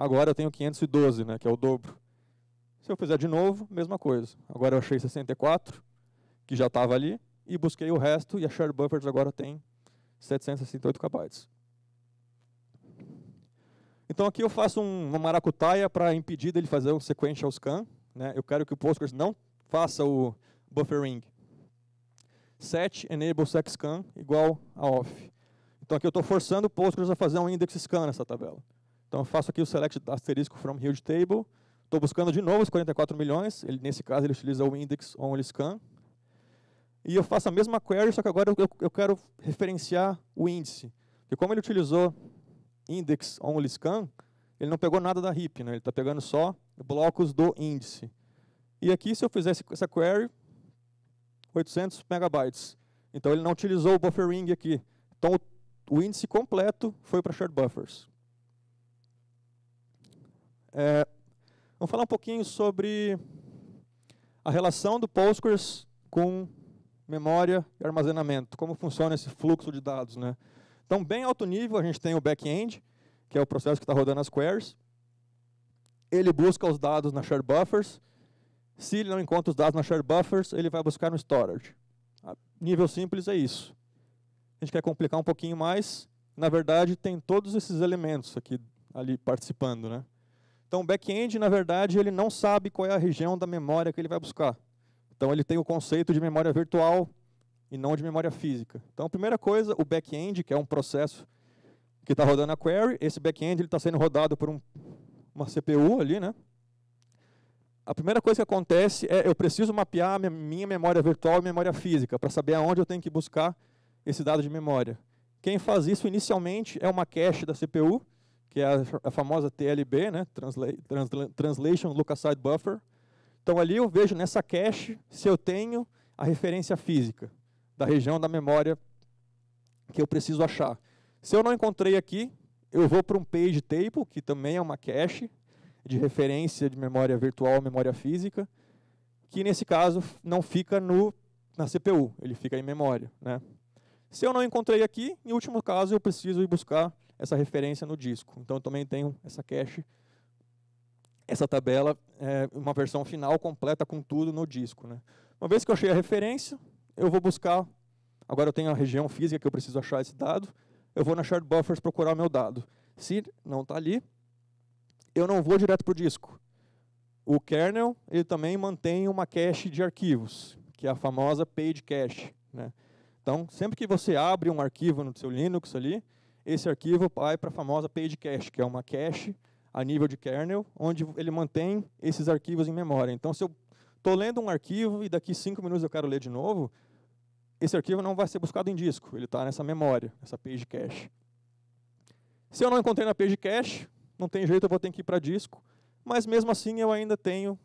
agora eu tenho 512, né, que é o dobro. Se eu fizer de novo, mesma coisa. Agora eu achei 64, que já estava ali, e busquei o resto, e a shared buffers agora tem 768 KB. Então aqui eu faço um, uma maracutaia para impedir dele fazer um sequential scan. Né? Eu quero que o Postgres não faça o buffering. Set enable sec scan igual a off. Então aqui eu estou forçando o Postgres a fazer um index scan nessa tabela. Então eu faço aqui o select asterisco from huge table. Estou buscando de novo os 44 milhões. Ele, nesse caso ele utiliza o index only scan. E eu faço a mesma query, só que agora eu, eu quero referenciar o índice. Porque como ele utilizou index only scan, ele não pegou nada da heap, né? ele está pegando só blocos do índice. E aqui, se eu fizesse essa query, 800 megabytes. Então, ele não utilizou o buffering aqui. Então, o, o índice completo foi para shared buffers. É, vamos falar um pouquinho sobre a relação do Postgres com memória e armazenamento, como funciona esse fluxo de dados. Né? Então, bem alto nível, a gente tem o back-end, que é o processo que está rodando as queries. Ele busca os dados na shared buffers. Se ele não encontra os dados na shared buffers, ele vai buscar no storage. A nível simples é isso. A gente quer complicar um pouquinho mais. Na verdade, tem todos esses elementos aqui ali participando, né? Então, o back-end, na verdade, ele não sabe qual é a região da memória que ele vai buscar. Então, ele tem o conceito de memória virtual e não de memória física. Então, a primeira coisa, o back-end, que é um processo que está rodando a query, esse back-end está sendo rodado por um, uma CPU ali, né? A primeira coisa que acontece é eu preciso mapear minha memória virtual e memória física para saber aonde eu tenho que buscar esse dado de memória. Quem faz isso inicialmente é uma cache da CPU, que é a, a famosa TLB, né? Transla Transla Translation Lookaside Buffer. Então ali eu vejo nessa cache se eu tenho a referência física da região da memória que eu preciso achar. Se eu não encontrei aqui, eu vou para um page table, que também é uma cache de referência de memória virtual, memória física, que nesse caso não fica no, na CPU, ele fica em memória. Né? Se eu não encontrei aqui, em último caso, eu preciso ir buscar essa referência no disco. Então eu também tenho essa cache, essa tabela, é, uma versão final completa com tudo no disco. Né? Uma vez que eu achei a referência, eu vou buscar. Agora eu tenho a região física que eu preciso achar esse dado. Eu vou na shared buffers procurar o meu dado. Se não está ali, eu não vou direto para o disco. O kernel ele também mantém uma cache de arquivos, que é a famosa page cache. Né? Então, sempre que você abre um arquivo no seu Linux ali, esse arquivo vai para a famosa page cache, que é uma cache a nível de kernel, onde ele mantém esses arquivos em memória. Então, se eu estou lendo um arquivo e daqui cinco minutos eu quero ler de novo, esse arquivo não vai ser buscado em disco, ele está nessa memória, nessa page cache. Se eu não encontrei na page cache, não tem jeito, eu vou ter que ir para disco, mas mesmo assim eu ainda tenho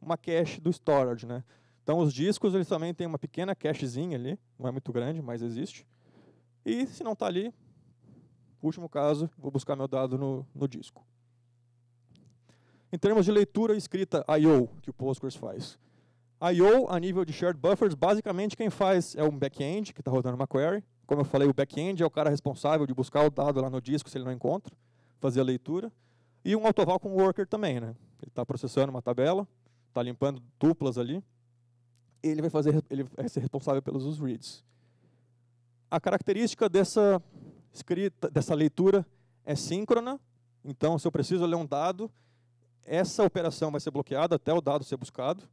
uma cache do storage. Né? Então os discos eles também têm uma pequena cachezinha ali, não é muito grande, mas existe. E se não está ali, último caso, vou buscar meu dado no, no disco. Em termos de leitura e escrita I/O que o Postgres faz, I/O a nível de shared buffers, basicamente quem faz é um back-end que está rodando uma query. Como eu falei, o back-end é o cara responsável de buscar o dado lá no disco se ele não encontra, fazer a leitura. E um autoval com worker também, né? Ele está processando uma tabela, está limpando duplas ali. Ele vai fazer, ele vai ser responsável pelos reads. A característica dessa escrita, dessa leitura é síncrona, então se eu preciso ler um dado, essa operação vai ser bloqueada até o dado ser buscado.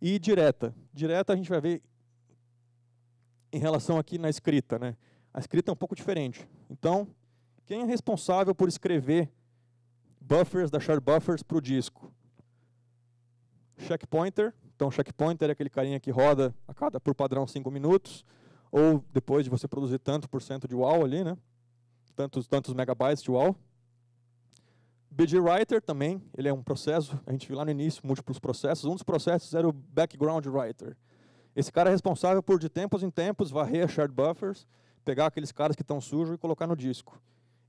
E direta. Direta a gente vai ver em relação aqui na escrita. Né? A escrita é um pouco diferente. Então, quem é responsável por escrever buffers, deixar buffers para o disco? Checkpointer. Então, checkpointer é aquele carinha que roda a cada, por padrão 5 minutos ou depois de você produzir tanto por cento de WoW ali, né? Tantos, tantos megabytes de WoW. BG Writer também, ele é um processo, a gente viu lá no início, múltiplos processos. Um dos processos era o Background Writer. Esse cara é responsável por, de tempos em tempos, varrer shared buffers, pegar aqueles caras que estão sujos e colocar no disco.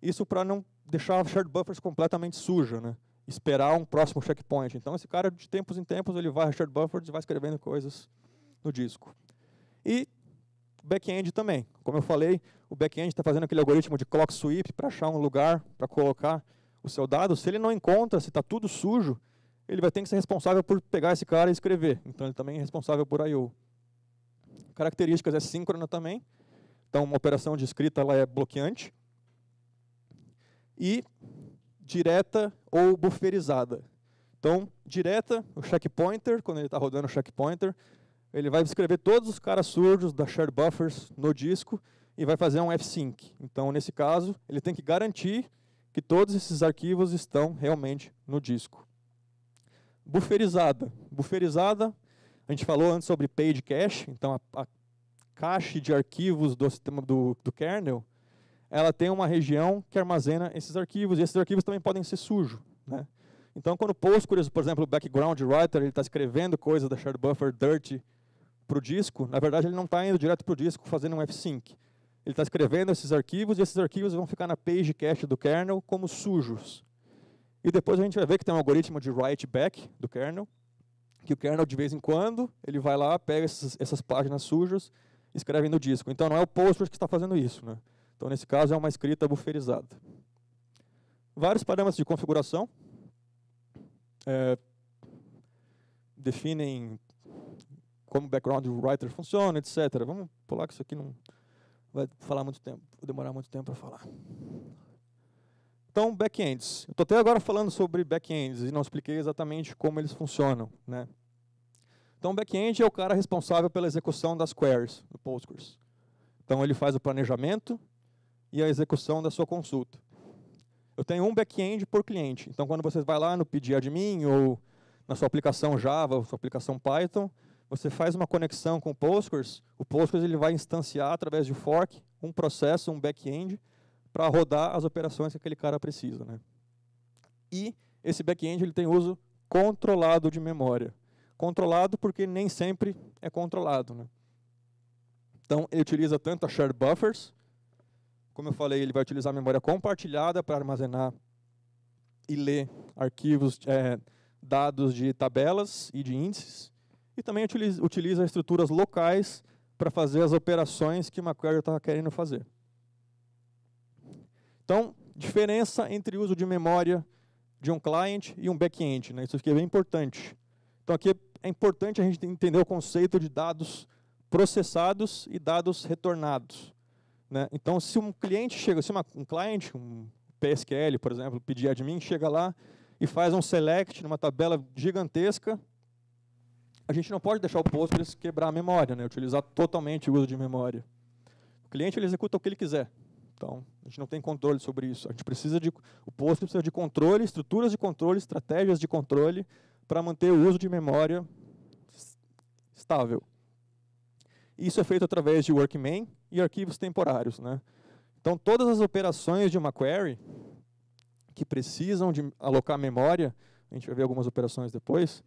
Isso para não deixar a shared buffers completamente suja, né? esperar um próximo checkpoint. Então esse cara, de tempos em tempos, ele vai a buffers e vai escrevendo coisas no disco. E back-end também. Como eu falei, o back-end está fazendo aquele algoritmo de clock sweep para achar um lugar para colocar o seu dado. Se ele não encontra, se está tudo sujo, ele vai ter que ser responsável por pegar esse cara e escrever. Então ele também é responsável por I.O. Características é síncrona também. Então uma operação de escrita ela é bloqueante. E direta ou bufferizada. Então, direta, o checkpointer, quando ele está rodando o checkpointer, ele vai escrever todos os caras surdos da shared buffers no disco e vai fazer um fsync. Então, nesse caso, ele tem que garantir que todos esses arquivos estão realmente no disco. Bufferizada, bufferizada. a gente falou antes sobre page cache, então a, a cache de arquivos do sistema do, do kernel, ela tem uma região que armazena esses arquivos, e esses arquivos também podem ser sujos. Né? Então, quando o Postgres, por exemplo, o background writer, ele está escrevendo coisas da shared buffer dirty para o disco, na verdade ele não está indo direto para o disco fazendo um F-Sync. Ele está escrevendo esses arquivos e esses arquivos vão ficar na page cache do kernel como sujos. E depois a gente vai ver que tem um algoritmo de write back do kernel, que o kernel de vez em quando ele vai lá, pega essas, essas páginas sujas e escreve no disco. Então não é o Postgres que está fazendo isso. Né? Então nesse caso é uma escrita bufferizada Vários parâmetros de configuração é, definem como o background writer funciona, etc. Vamos pular que isso aqui não vai falar muito tempo, demorar muito tempo para falar. Então, backends. Eu estou até agora falando sobre backends e não expliquei exatamente como eles funcionam, né? Então, backend é o cara responsável pela execução das queries no Postgres. Então, ele faz o planejamento e a execução da sua consulta. Eu tenho um backend por cliente. Então, quando você vai lá no PG Admin ou na sua aplicação Java, sua aplicação Python, você faz uma conexão com o Postgres, o Postgres ele vai instanciar através de fork um processo, um back-end, para rodar as operações que aquele cara precisa. Né? E esse back-end ele tem uso controlado de memória. Controlado porque nem sempre é controlado. Né? Então, ele utiliza tanto a shared buffers, como eu falei, ele vai utilizar a memória compartilhada para armazenar e ler arquivos, é, dados de tabelas e de índices e também utiliza, estruturas locais para fazer as operações que uma query estava tá querendo fazer. Então, diferença entre uso de memória de um client e um back-end. Né? Isso aqui é bem importante. Então, aqui é importante a gente entender o conceito de dados processados e dados retornados. Né? Então, se um cliente chega, se uma, um cliente, um PSQL, por exemplo, pedir admin, chega lá e faz um select numa tabela gigantesca a gente não pode deixar o Postgres quebrar a memória, né? utilizar totalmente o uso de memória. O cliente ele executa o que ele quiser. Então, a gente não tem controle sobre isso. A gente precisa de o Postgres precisa de controle, estruturas de controle, estratégias de controle para manter o uso de memória estável. Isso é feito através de workman e arquivos temporários, né? Então, todas as operações de uma query que precisam de alocar memória, a gente vai ver algumas operações depois,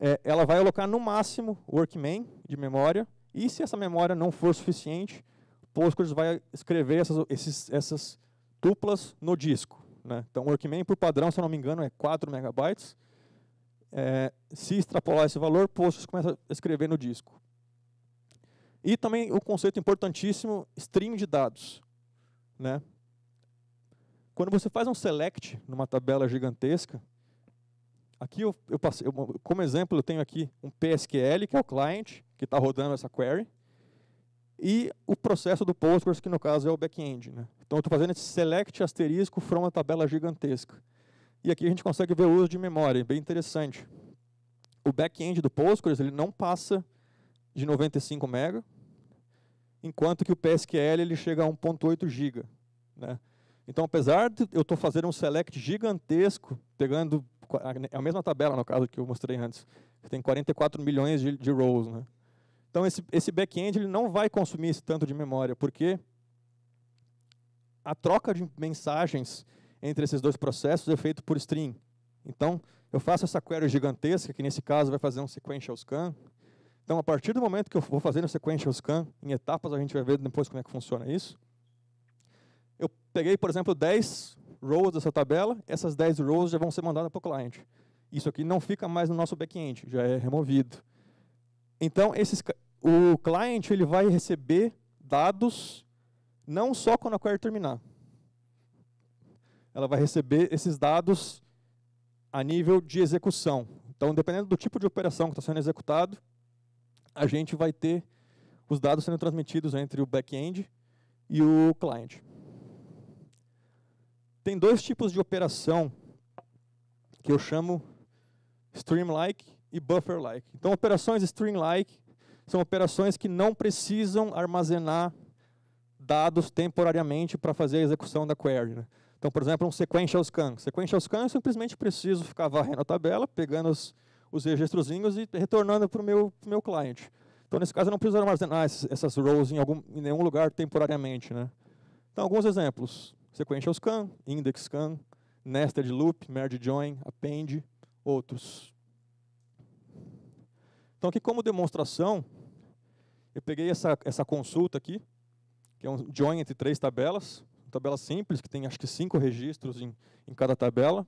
é, ela vai alocar no máximo o workman de memória, e se essa memória não for suficiente, Postgres vai escrever essas, esses, essas tuplas no disco. Né? Então, o workman, por padrão, se eu não me engano, é 4 megabytes. É, se extrapolar esse valor, Postgres começa a escrever no disco. E também o conceito importantíssimo, stream de dados. Né? Quando você faz um select numa tabela gigantesca, Aqui eu, eu passei, eu, como exemplo, eu tenho aqui um PSQL, que é o client, que está rodando essa query, e o processo do Postgres, que no caso é o back-end. Né? Então eu estou fazendo esse select asterisco from uma tabela gigantesca. E aqui a gente consegue ver o uso de memória, bem interessante. O back-end do Postgres ele não passa de 95 MB, enquanto que o PSQL ele chega a 1.8 GB. Né? Então, apesar de eu estou fazendo um select gigantesco, pegando é a mesma tabela, no caso, que eu mostrei antes. tem 44 milhões de, de rows. Né? Então, esse, esse back-end não vai consumir esse tanto de memória, porque a troca de mensagens entre esses dois processos é feita por string. Então, eu faço essa query gigantesca, que nesse caso vai fazer um sequential scan. Então, a partir do momento que eu vou fazer um sequential scan, em etapas a gente vai ver depois como é que funciona isso. Eu peguei, por exemplo, 10 rows dessa tabela, essas 10 rows já vão ser mandadas para o cliente. Isso aqui não fica mais no nosso back-end, já é removido. Então, esses, o cliente ele vai receber dados não só quando a query terminar. Ela vai receber esses dados a nível de execução. Então, dependendo do tipo de operação que está sendo executado, a gente vai ter os dados sendo transmitidos entre o back-end e o cliente. Tem dois tipos de operação que eu chamo stream-like e buffer-like. Então, operações stream-like são operações que não precisam armazenar dados temporariamente para fazer a execução da query. Né? Então, por exemplo, um sequential scan. Sequential scan, eu simplesmente preciso ficar varrendo a tabela, pegando os, os registrozinhos e retornando para o meu, meu cliente. Então, nesse caso, eu não preciso armazenar essas rows em, algum, em nenhum lugar temporariamente. Né? Então, alguns exemplos. Sequential scan, index scan, nested loop, merge join, append, outros. Então aqui como demonstração, eu peguei essa, essa consulta aqui, que é um join entre três tabelas, uma tabela simples, que tem acho que cinco registros em, em cada tabela.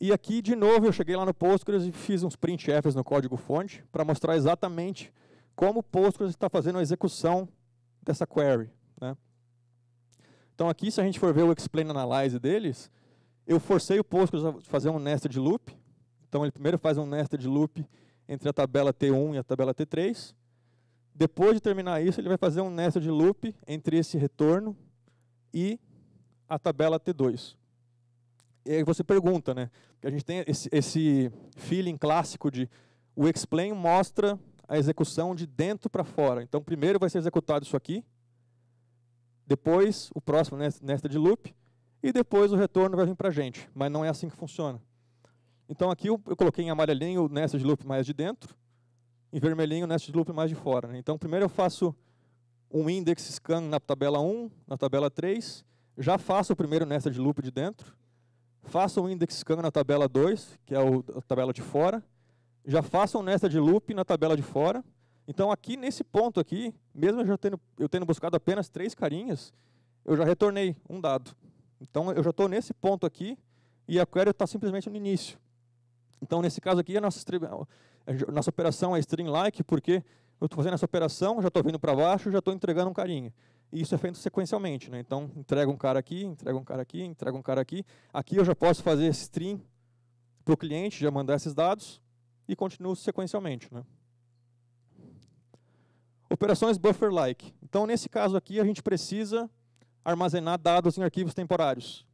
E aqui, de novo, eu cheguei lá no Postgres e fiz uns printfs no código-fonte para mostrar exatamente como o Postgres está fazendo a execução dessa query. Né? Então aqui, se a gente for ver o explain analyze deles, eu forcei o Postgres a fazer um nested loop. Então ele primeiro faz um nested loop entre a tabela T1 e a tabela T3. Depois de terminar isso, ele vai fazer um nested loop entre esse retorno e a tabela T2. E aí você pergunta, né? Porque a gente tem esse, esse feeling clássico de o explain mostra a execução de dentro para fora. Então primeiro vai ser executado isso aqui, depois o próximo nesta de loop, e depois o retorno vai vir para a gente, mas não é assim que funciona. Então aqui eu, eu coloquei em amarelinho o nested loop mais de dentro, em vermelhinho o nested loop mais de fora. Né? Então primeiro eu faço um index scan na tabela 1, na tabela 3, já faço o primeiro nested loop de dentro, faço um index scan na tabela 2, que é a tabela de fora, já faço um nested loop na tabela de fora, então aqui nesse ponto aqui, mesmo eu tendo, eu tendo buscado apenas três carinhas, eu já retornei um dado. Então eu já estou nesse ponto aqui e a query está simplesmente no início. Então nesse caso aqui a nossa, a nossa operação é string like porque eu estou fazendo essa operação, já estou vindo para baixo, já estou entregando um carinha. E isso é feito sequencialmente, né? Então entrega um cara aqui, entrega um cara aqui, entrega um cara aqui. Aqui eu já posso fazer string para o cliente, já mandar esses dados e continuo sequencialmente, né? Operações buffer-like. Então, nesse caso aqui, a gente precisa armazenar dados em arquivos temporários.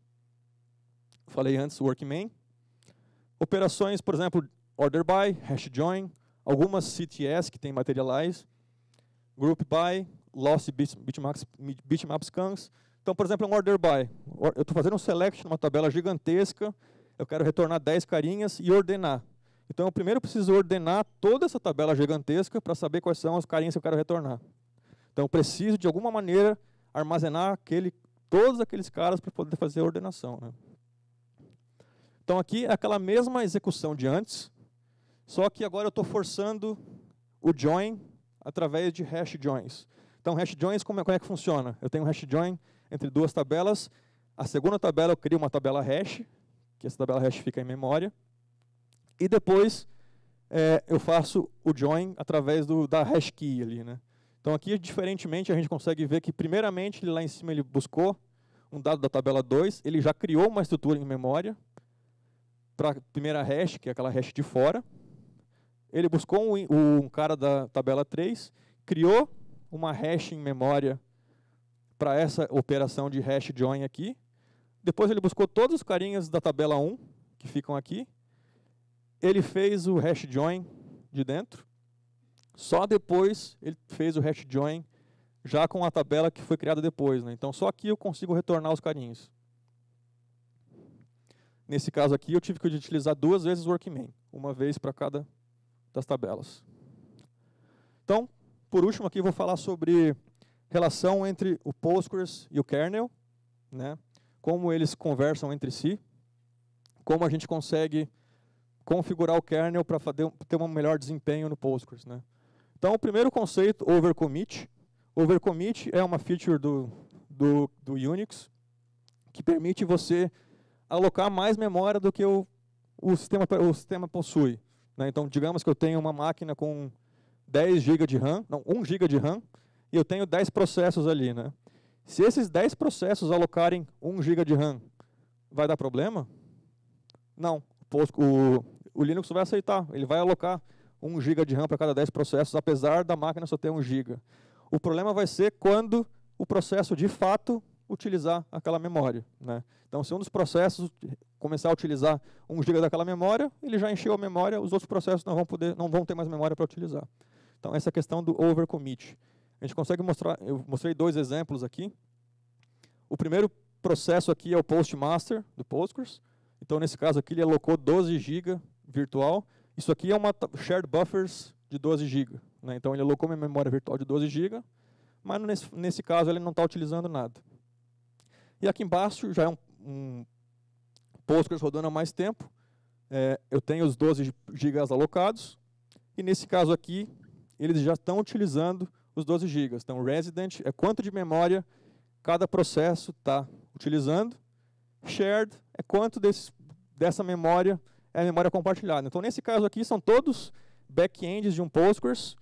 Falei antes, workman. Operações, por exemplo, order by, hash join, algumas CTS que tem materialize, group by, loss bitmaps, bitmap scans. Então, por exemplo, um order by. Eu estou fazendo um select numa tabela gigantesca, eu quero retornar 10 carinhas e ordenar. Então, eu primeiro preciso ordenar toda essa tabela gigantesca para saber quais são as carinhas que eu quero retornar. Então, eu preciso, de alguma maneira, armazenar aquele, todos aqueles caras para poder fazer a ordenação. Né? Então, aqui é aquela mesma execução de antes, só que agora eu estou forçando o join através de hash joins. Então, hash joins, como é, como é que funciona? Eu tenho um hash join entre duas tabelas. A segunda tabela eu crio uma tabela hash, que essa tabela hash fica em memória. E depois é, eu faço o join através do, da hash key ali. Né? Então aqui, diferentemente, a gente consegue ver que primeiramente lá em cima ele buscou um dado da tabela 2, ele já criou uma estrutura em memória para a primeira hash, que é aquela hash de fora. Ele buscou um, um cara da tabela 3, criou uma hash em memória para essa operação de hash join aqui. Depois ele buscou todos os carinhas da tabela 1, que ficam aqui, ele fez o hash join de dentro, só depois ele fez o hash join já com a tabela que foi criada depois. Né? Então só aqui eu consigo retornar os carinhos. Nesse caso aqui eu tive que utilizar duas vezes o workman, uma vez para cada das tabelas. Então, por último aqui vou falar sobre relação entre o Postgres e o kernel, né? como eles conversam entre si, como a gente consegue configurar o kernel para ter um melhor desempenho no Postgres. Né? Então, o primeiro conceito, overcommit. Overcommit é uma feature do, do, do Unix que permite você alocar mais memória do que o, o, sistema, o sistema possui. Né? Então, digamos que eu tenho uma máquina com 10 GB de RAM, não, 1 GB de RAM, e eu tenho 10 processos ali. Né? Se esses 10 processos alocarem 1 GB de RAM, vai dar problema? Não o, o Linux vai aceitar, ele vai alocar 1 GB de RAM para cada 10 processos, apesar da máquina só ter 1 GB. O problema vai ser quando o processo de fato utilizar aquela memória. Né? Então, se um dos processos começar a utilizar 1 GB daquela memória, ele já encheu a memória, os outros processos não vão, poder, não vão ter mais memória para utilizar. Então, essa é a questão do overcommit. A gente consegue mostrar, eu mostrei dois exemplos aqui. O primeiro processo aqui é o postmaster do Postgres. Então, nesse caso aqui, ele alocou 12 GB virtual. Isso aqui é uma shared buffers de 12 GB. Né? Então, ele alocou uma memória virtual de 12 GB, mas nesse, nesse caso ele não está utilizando nada. E aqui embaixo já é um, um Postgres rodando há mais tempo. É, eu tenho os 12 GB alocados. E nesse caso aqui, eles já estão utilizando os 12 GB. Então, resident é quanto de memória cada processo está utilizando. Shared é quanto desse, dessa memória é a memória compartilhada. Então, nesse caso aqui, são todos backends de um Postgres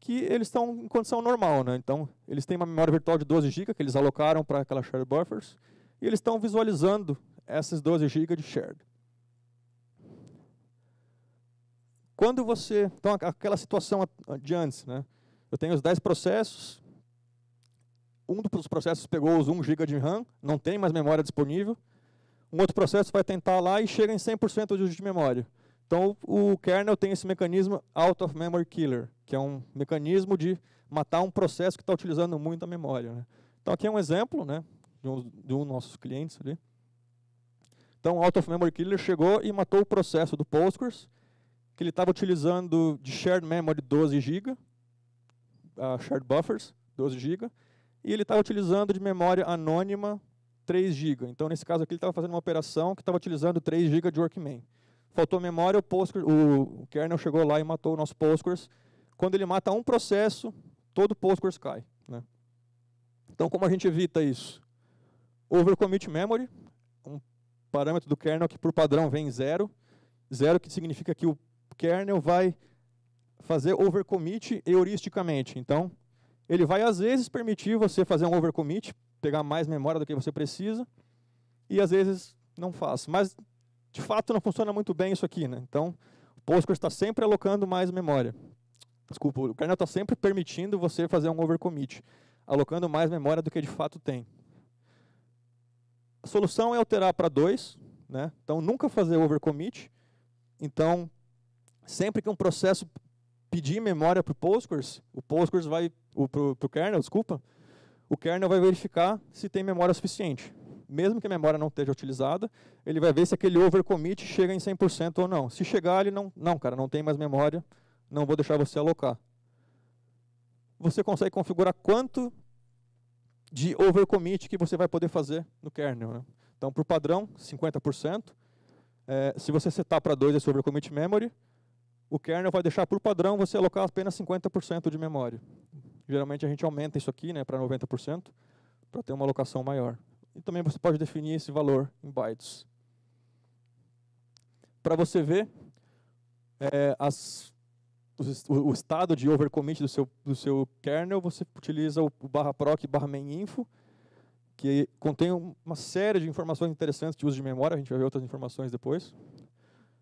que eles estão em condição normal. Né? Então, eles têm uma memória virtual de 12 GB que eles alocaram para aquela shared buffers e eles estão visualizando essas 12 GB de shared. Quando você... Então, aquela situação de antes, né? Eu tenho os 10 processos, um dos processos pegou os 1 GB de RAM, não tem mais memória disponível, um outro processo vai tentar lá e chega em 100% de uso de memória. Então, o kernel tem esse mecanismo out of memory killer, que é um mecanismo de matar um processo que está utilizando muito a memória. Né? Então, aqui é um exemplo né, de, um, de um dos nossos clientes ali. Então, out of memory killer chegou e matou o processo do Postgres, que ele estava utilizando de shared memory 12 GB, uh, shared buffers 12 GB, e ele estava utilizando de memória anônima 3 GB. Então, nesse caso aqui, ele estava fazendo uma operação que estava utilizando 3 GB de Workman. Faltou memória, o, Postgres, o kernel chegou lá e matou o nosso Postgres. Quando ele mata um processo, todo o Postgres cai. Né? Então, como a gente evita isso? Overcommit memory, um parâmetro do kernel que, por padrão, vem zero. Zero que significa que o kernel vai fazer overcommit heuristicamente. Então, ele vai, às vezes, permitir você fazer um overcommit pegar mais memória do que você precisa, e às vezes não faço. Mas, de fato, não funciona muito bem isso aqui. Né? Então, o Postgres está sempre alocando mais memória. Desculpa, o kernel está sempre permitindo você fazer um overcommit, alocando mais memória do que de fato tem. A solução é alterar para 2, né? então nunca fazer overcommit. Então, sempre que um processo pedir memória para o Postgres, o Postgres vai, para o kernel, desculpa, o kernel vai verificar se tem memória suficiente. Mesmo que a memória não esteja utilizada, ele vai ver se aquele overcommit chega em 100% ou não. Se chegar, ele não, não, cara, não tem mais memória, não vou deixar você alocar. Você consegue configurar quanto de overcommit que você vai poder fazer no kernel. Né? Então, o padrão, 50%. É, se você setar para 2 esse overcommit memory, o kernel vai deixar por padrão você alocar apenas 50% de memória. Geralmente a gente aumenta isso aqui né, para 90% para ter uma alocação maior. E também você pode definir esse valor em bytes. Para você ver é, as, o, o, estado de overcommit do seu, do seu kernel, você utiliza o, o barra proc barra main info, que contém uma série de informações interessantes de uso de memória, a gente vai ver outras informações depois.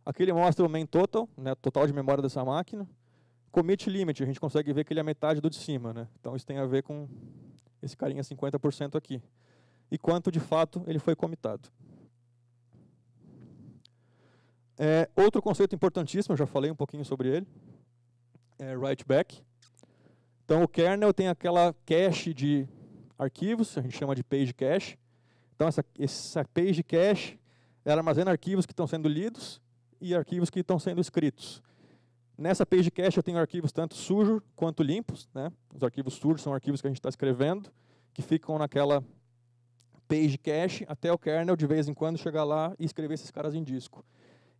Aqui ele mostra o main total, né, total de memória dessa máquina. Commit limit, a gente consegue ver que ele é metade do de cima. Né? Então isso tem a ver com esse carinha 50% aqui. E quanto de fato ele foi comitado. É, outro conceito importantíssimo, eu já falei um pouquinho sobre ele, é write back. Então o kernel tem aquela cache de arquivos, a gente chama de page cache. Então essa, essa page cache ela armazena arquivos que estão sendo lidos e arquivos que estão sendo escritos. Nessa page cache eu tenho arquivos tanto sujos quanto limpos. Né? Os arquivos sujos são arquivos que a gente está escrevendo, que ficam naquela page cache até o kernel de vez em quando chegar lá e escrever esses caras em disco.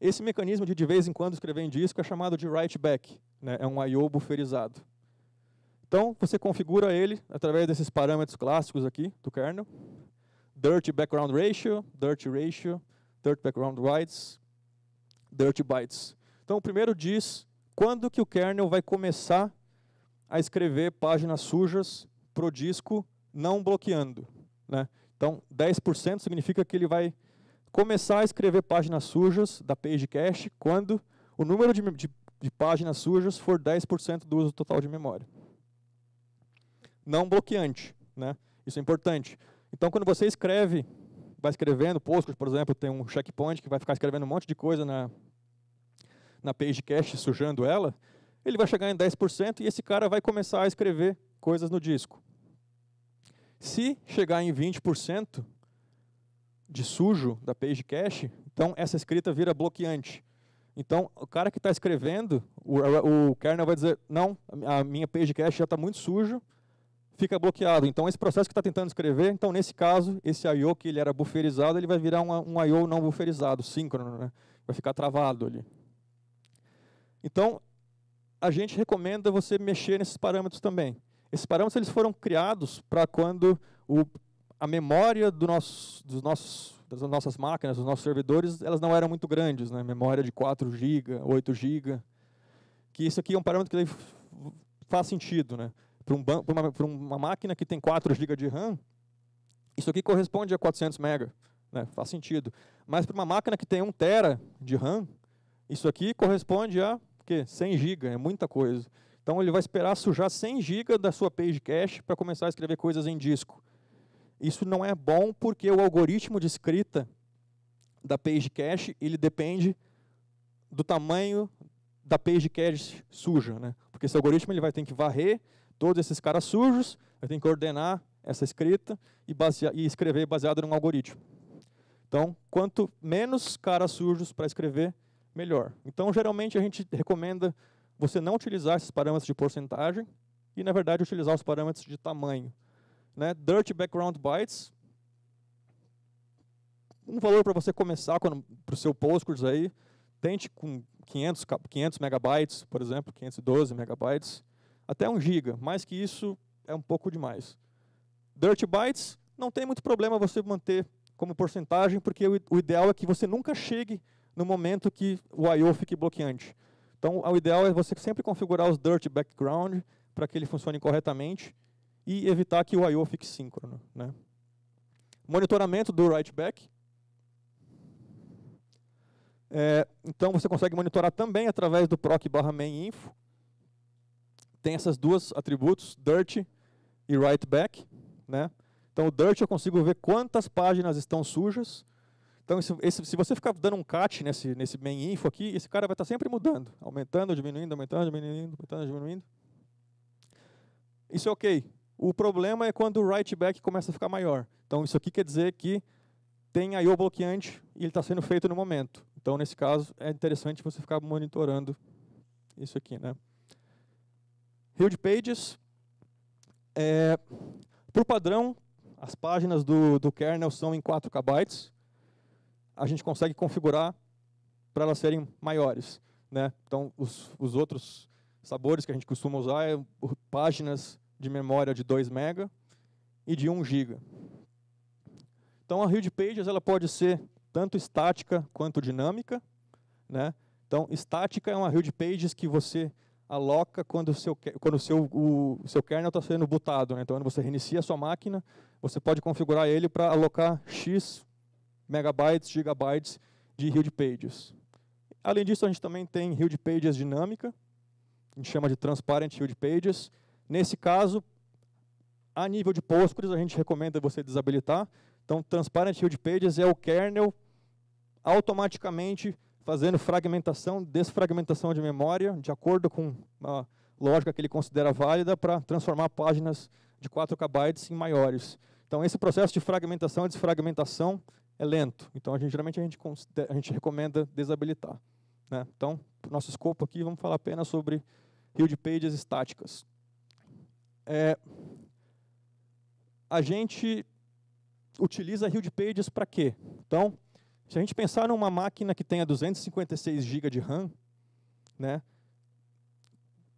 Esse mecanismo de de vez em quando escrever em disco é chamado de write back, né? é um I/O buferizado. Então você configura ele através desses parâmetros clássicos aqui do kernel: dirty background ratio, dirty ratio, dirty background writes, dirty bytes. Então o primeiro diz quando que o kernel vai começar a escrever páginas sujas para o disco não bloqueando? Né? Então, 10% significa que ele vai começar a escrever páginas sujas da page cache quando o número de, de, de páginas sujas for 10% do uso total de memória. Não bloqueante. Né? Isso é importante. Então, quando você escreve, vai escrevendo, Postgres, por exemplo, tem um checkpoint que vai ficar escrevendo um monte de coisa na, na page cache sujando ela, ele vai chegar em 10% e esse cara vai começar a escrever coisas no disco. Se chegar em 20% de sujo da page cache, então essa escrita vira bloqueante. Então, o cara que está escrevendo, o, o, kernel vai dizer, não, a minha page cache já está muito sujo, fica bloqueado. Então, esse processo que está tentando escrever, então, nesse caso, esse I.O. que ele era bufferizado ele vai virar um, um I.O. não bufferizado síncrono, né? vai ficar travado ali. Então, a gente recomenda você mexer nesses parâmetros também. Esses parâmetros eles foram criados para quando o, a memória do nosso, dos nossos, das nossas máquinas, dos nossos servidores, elas não eram muito grandes, né? memória de 4 GB, 8 GB, que isso aqui é um parâmetro que faz sentido. Né? Para um, uma, uma, máquina que tem 4 GB de RAM, isso aqui corresponde a 400 MB, né? faz sentido. Mas para uma máquina que tem 1 TB de RAM, isso aqui corresponde a 100 GB, é muita coisa. Então ele vai esperar sujar 100 GB da sua page cache para começar a escrever coisas em disco. Isso não é bom porque o algoritmo de escrita da page cache ele depende do tamanho da page cache suja, né? Porque esse algoritmo ele vai ter que varrer todos esses caras sujos, vai ter que ordenar essa escrita e, basear, e escrever baseado num algoritmo. Então, quanto menos caras sujos para escrever, melhor. Então, geralmente, a gente recomenda você não utilizar esses parâmetros de porcentagem e, na verdade, utilizar os parâmetros de tamanho. Né? Dirty Background Bytes, um valor para você começar para o seu Postgres aí, tente com 500, 500 megabytes, por exemplo, 512 megabytes, até 1 giga. Mais que isso, é um pouco demais. Dirty Bytes, não tem muito problema você manter como porcentagem, porque o ideal é que você nunca chegue no momento que o I.O. fique bloqueante. Então, o ideal é você sempre configurar os dirty background para que ele funcione corretamente e evitar que o I.O. fique síncrono. Né? Monitoramento do write back. É, então, você consegue monitorar também através do proc barra main info. Tem essas duas atributos, dirty e write back. Né? Então, o dirty eu consigo ver quantas páginas estão sujas, então, esse, esse, se você ficar dando um cat nesse, nesse main info aqui, esse cara vai estar sempre mudando, aumentando, diminuindo, aumentando, diminuindo, aumentando, diminuindo. Isso é ok. O problema é quando o write back começa a ficar maior. Então, isso aqui quer dizer que tem I.O. bloqueante e ele está sendo feito no momento. Então, nesse caso, é interessante você ficar monitorando isso aqui. Né? Huge Pages. É, Por padrão, as páginas do, do kernel são em 4 KB a gente consegue configurar para elas serem maiores. Né? Então, os, os outros sabores que a gente costuma usar é páginas de memória de 2 MB e de 1 GB. Então, a de Pages ela pode ser tanto estática quanto dinâmica. Né? Então, estática é uma de Pages que você aloca quando, o seu, quando o, seu, o, o seu kernel está sendo bootado. Né? Então, quando você reinicia a sua máquina, você pode configurar ele para alocar X megabytes, gigabytes de yield Pages. Além disso, a gente também tem yield Pages dinâmica, a gente chama de Transparent yield Pages. Nesse caso, a nível de Postgres, a gente recomenda você desabilitar. Então, Transparent yield Pages é o kernel automaticamente fazendo fragmentação, desfragmentação de memória, de acordo com a lógica que ele considera válida, para transformar páginas de 4 KB em maiores. Então, esse processo de fragmentação e desfragmentação é lento. Então, a gente, geralmente a gente, a gente recomenda desabilitar. Né? Então, nosso escopo aqui, vamos falar apenas sobre de pages estáticas. É, a gente utiliza de pages para quê? Então, se a gente pensar numa máquina que tenha 256 GB de RAM, né,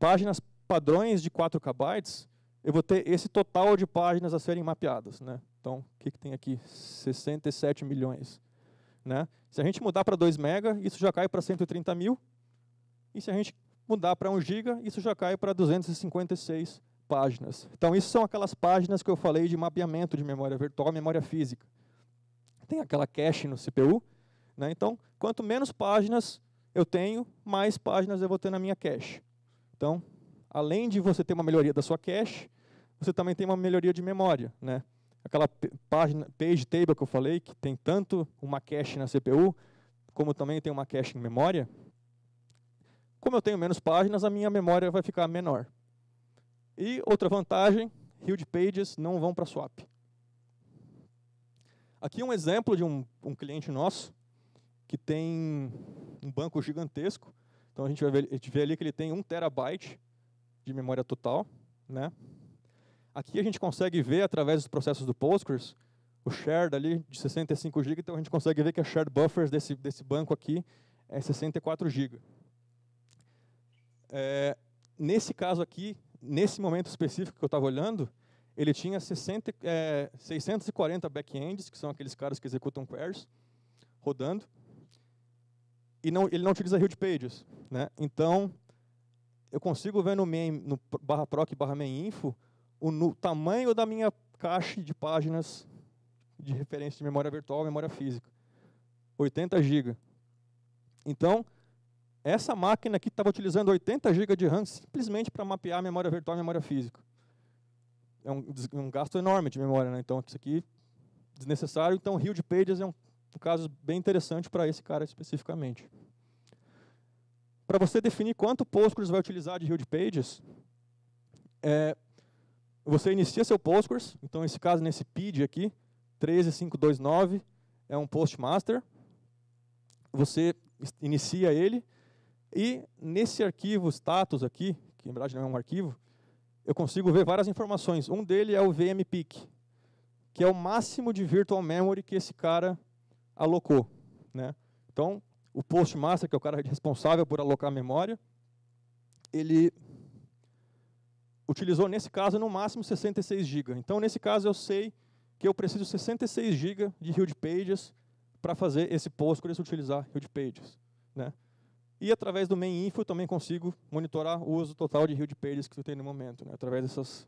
páginas padrões de 4 KB, eu vou ter esse total de páginas a serem mapeadas. Né? Então, o que, que tem aqui? 67 milhões. Né? Se a gente mudar para 2 mega, isso já cai para 130 mil. E se a gente mudar para 1 giga, isso já cai para 256 páginas. Então, isso são aquelas páginas que eu falei de mapeamento de memória virtual, memória física. Tem aquela cache no CPU. Né? Então, quanto menos páginas eu tenho, mais páginas eu vou ter na minha cache. Então, além de você ter uma melhoria da sua cache, você também tem uma melhoria de memória. Né? aquela página, page table que eu falei, que tem tanto uma cache na CPU, como também tem uma cache em memória, como eu tenho menos páginas, a minha memória vai ficar menor. E outra vantagem, huge pages não vão para swap. Aqui um exemplo de um, um, cliente nosso que tem um banco gigantesco. Então a gente vai ver, a gente vê ali que ele tem um terabyte de memória total, né? Aqui a gente consegue ver, através dos processos do Postgres, o shared ali de 65 GB, então a gente consegue ver que a shared buffers desse, desse banco aqui é 64 GB. É, nesse caso aqui, nesse momento específico que eu estava olhando, ele tinha 60, é, 640 backends, que são aqueles caras que executam queries, rodando, e não, ele não utiliza huge pages. Né? Então, eu consigo ver no, main, no barra proc barra main info o tamanho da minha caixa de páginas de referência de memória virtual, memória física. 80 GB. Então, essa máquina aqui estava utilizando 80 GB de RAM simplesmente para mapear memória virtual e memória física. É um, um gasto enorme de memória, né? então isso aqui é desnecessário. Então, o Rio de Pages é um, um caso bem interessante para esse cara especificamente. Para você definir quanto Postgres vai utilizar de Rio de Pages, é, você inicia seu Postgres, então nesse caso, nesse PID aqui, 13529 é um Postmaster. Você inicia ele e nesse arquivo status aqui, que em verdade não é um arquivo, eu consigo ver várias informações. Um dele é o VMPIC, que é o máximo de virtual memory que esse cara alocou. Né? Então, o postmaster, que é o cara responsável por alocar a memória, ele utilizou, nesse caso, no máximo 66 GB. Então, nesse caso, eu sei que eu preciso 66 GB de Huge Pages para fazer esse Postgres utilizar Huge Pages. Né? E através do main info eu também consigo monitorar o uso total de Huge Pages que eu tenho no momento, né? através dessas,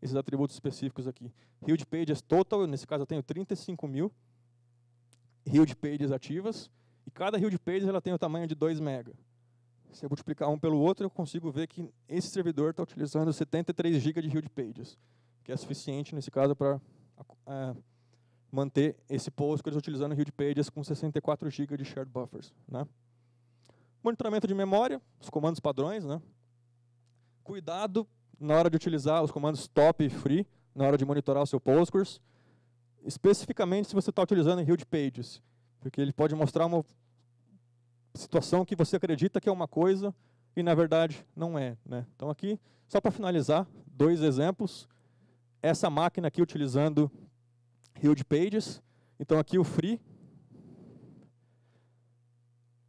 esses atributos específicos aqui. Huge Pages total, nesse caso eu tenho 35 mil Huge Pages ativas, e cada Huge Pages ela tem o tamanho de 2 mega. Se eu multiplicar um pelo outro, eu consigo ver que esse servidor está utilizando 73 GB de Hild Pages, que é suficiente, nesse caso, para é, manter esse Postgres utilizando Hild Pages com 64 GB de shared buffers. Né? Monitoramento de memória, os comandos padrões. Né? Cuidado na hora de utilizar os comandos top e free, na hora de monitorar o seu Postgres. Especificamente se você está utilizando Hild Pages, porque ele pode mostrar uma situação que você acredita que é uma coisa e na verdade não é. Né? Então aqui, só para finalizar, dois exemplos. Essa máquina aqui utilizando Huge Pages. Então aqui o free.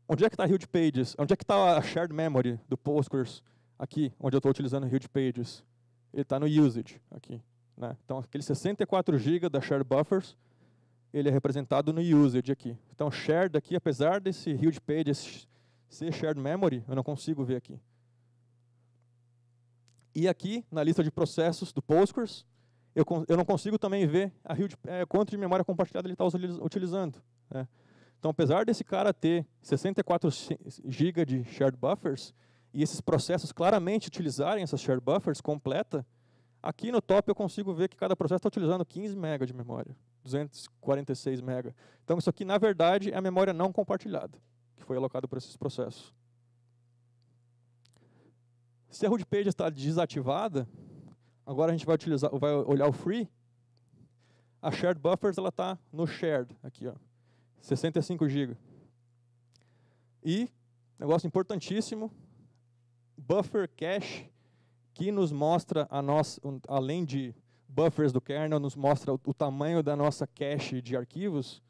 Onde é que está Huge Pages? Onde é que está a shared memory do Postgres? Aqui, onde eu estou utilizando Huge Pages. Ele está no usage aqui. Né? Então aqueles 64 GB da shared buffers ele é representado no usage aqui. Então, shared aqui, apesar desse huge page ser shared memory, eu não consigo ver aqui. E aqui, na lista de processos do Postgres, eu, eu não consigo também ver a huge, é, quanto de memória compartilhada ele está utilizando. Né? Então, apesar desse cara ter 64 GB de shared buffers, e esses processos claramente utilizarem essas shared buffers completa, aqui no top eu consigo ver que cada processo está utilizando 15 MB de memória. 246 mega. Então, isso aqui, na verdade, é a memória não compartilhada, que foi alocada para esses processos. Se a root page está desativada, agora a gente vai, utilizar, vai olhar o free, a shared buffers ela está no shared, aqui, ó, 65 GB. E, negócio importantíssimo, buffer cache, que nos mostra, a nossa, além de buffers do kernel, nos mostra o, o tamanho da nossa cache de arquivos,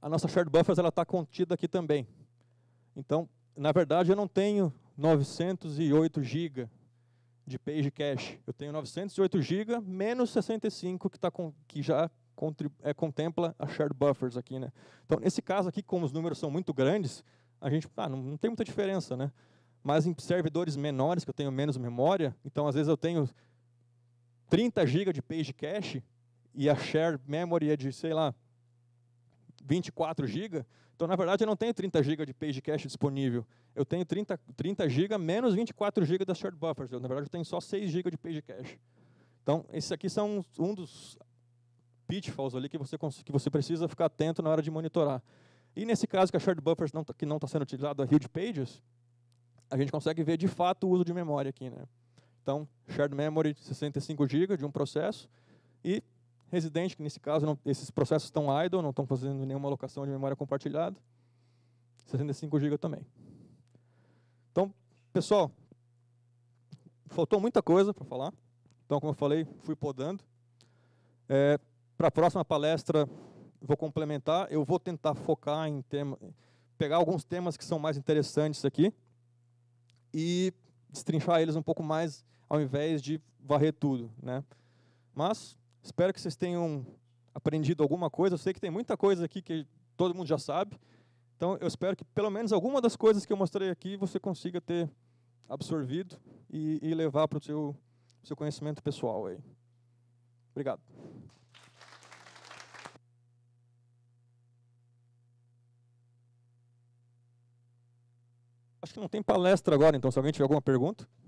a nossa shared buffers está contida aqui também. Então, na verdade, eu não tenho 908 GB de page cache. Eu tenho 908 GB menos 65 que, tá com, que já é, contempla a shared buffers aqui. Né? Então, nesse caso aqui, como os números são muito grandes, a gente ah, não, não, tem muita diferença. Né? Mas em servidores menores, que eu tenho menos memória, então às vezes eu tenho 30 GB de page cache e a share memory é de, sei lá, 24 GB, então, na verdade, eu não tenho 30 GB de page cache disponível. Eu tenho 30, 30 GB menos 24 GB da shared buffer. na verdade, eu tenho só 6 GB de page cache. Então, esses aqui são um dos pitfalls ali que você, que você precisa ficar atento na hora de monitorar. E nesse caso, que a shared buffer não, tá, que não está sendo utilizada, a read pages, a gente consegue ver, de fato, o uso de memória aqui. Né? Então, shared memory 65 GB de um processo e residente, que nesse caso não, esses processos estão idle, não estão fazendo nenhuma alocação de memória compartilhada, 65 GB também. Então, pessoal, faltou muita coisa para falar. Então, como eu falei, fui podando. É, para a próxima palestra, vou complementar. Eu vou tentar focar em tema, pegar alguns temas que são mais interessantes aqui e destrinchar eles um pouco mais ao invés de varrer tudo, né? Mas espero que vocês tenham aprendido alguma coisa. Eu sei que tem muita coisa aqui que todo mundo já sabe. Então, eu espero que pelo menos alguma das coisas que eu mostrei aqui você consiga ter absorvido e, e levar para o seu, seu conhecimento pessoal aí. Obrigado. Acho que não tem palestra agora, então, se alguém tiver alguma pergunta.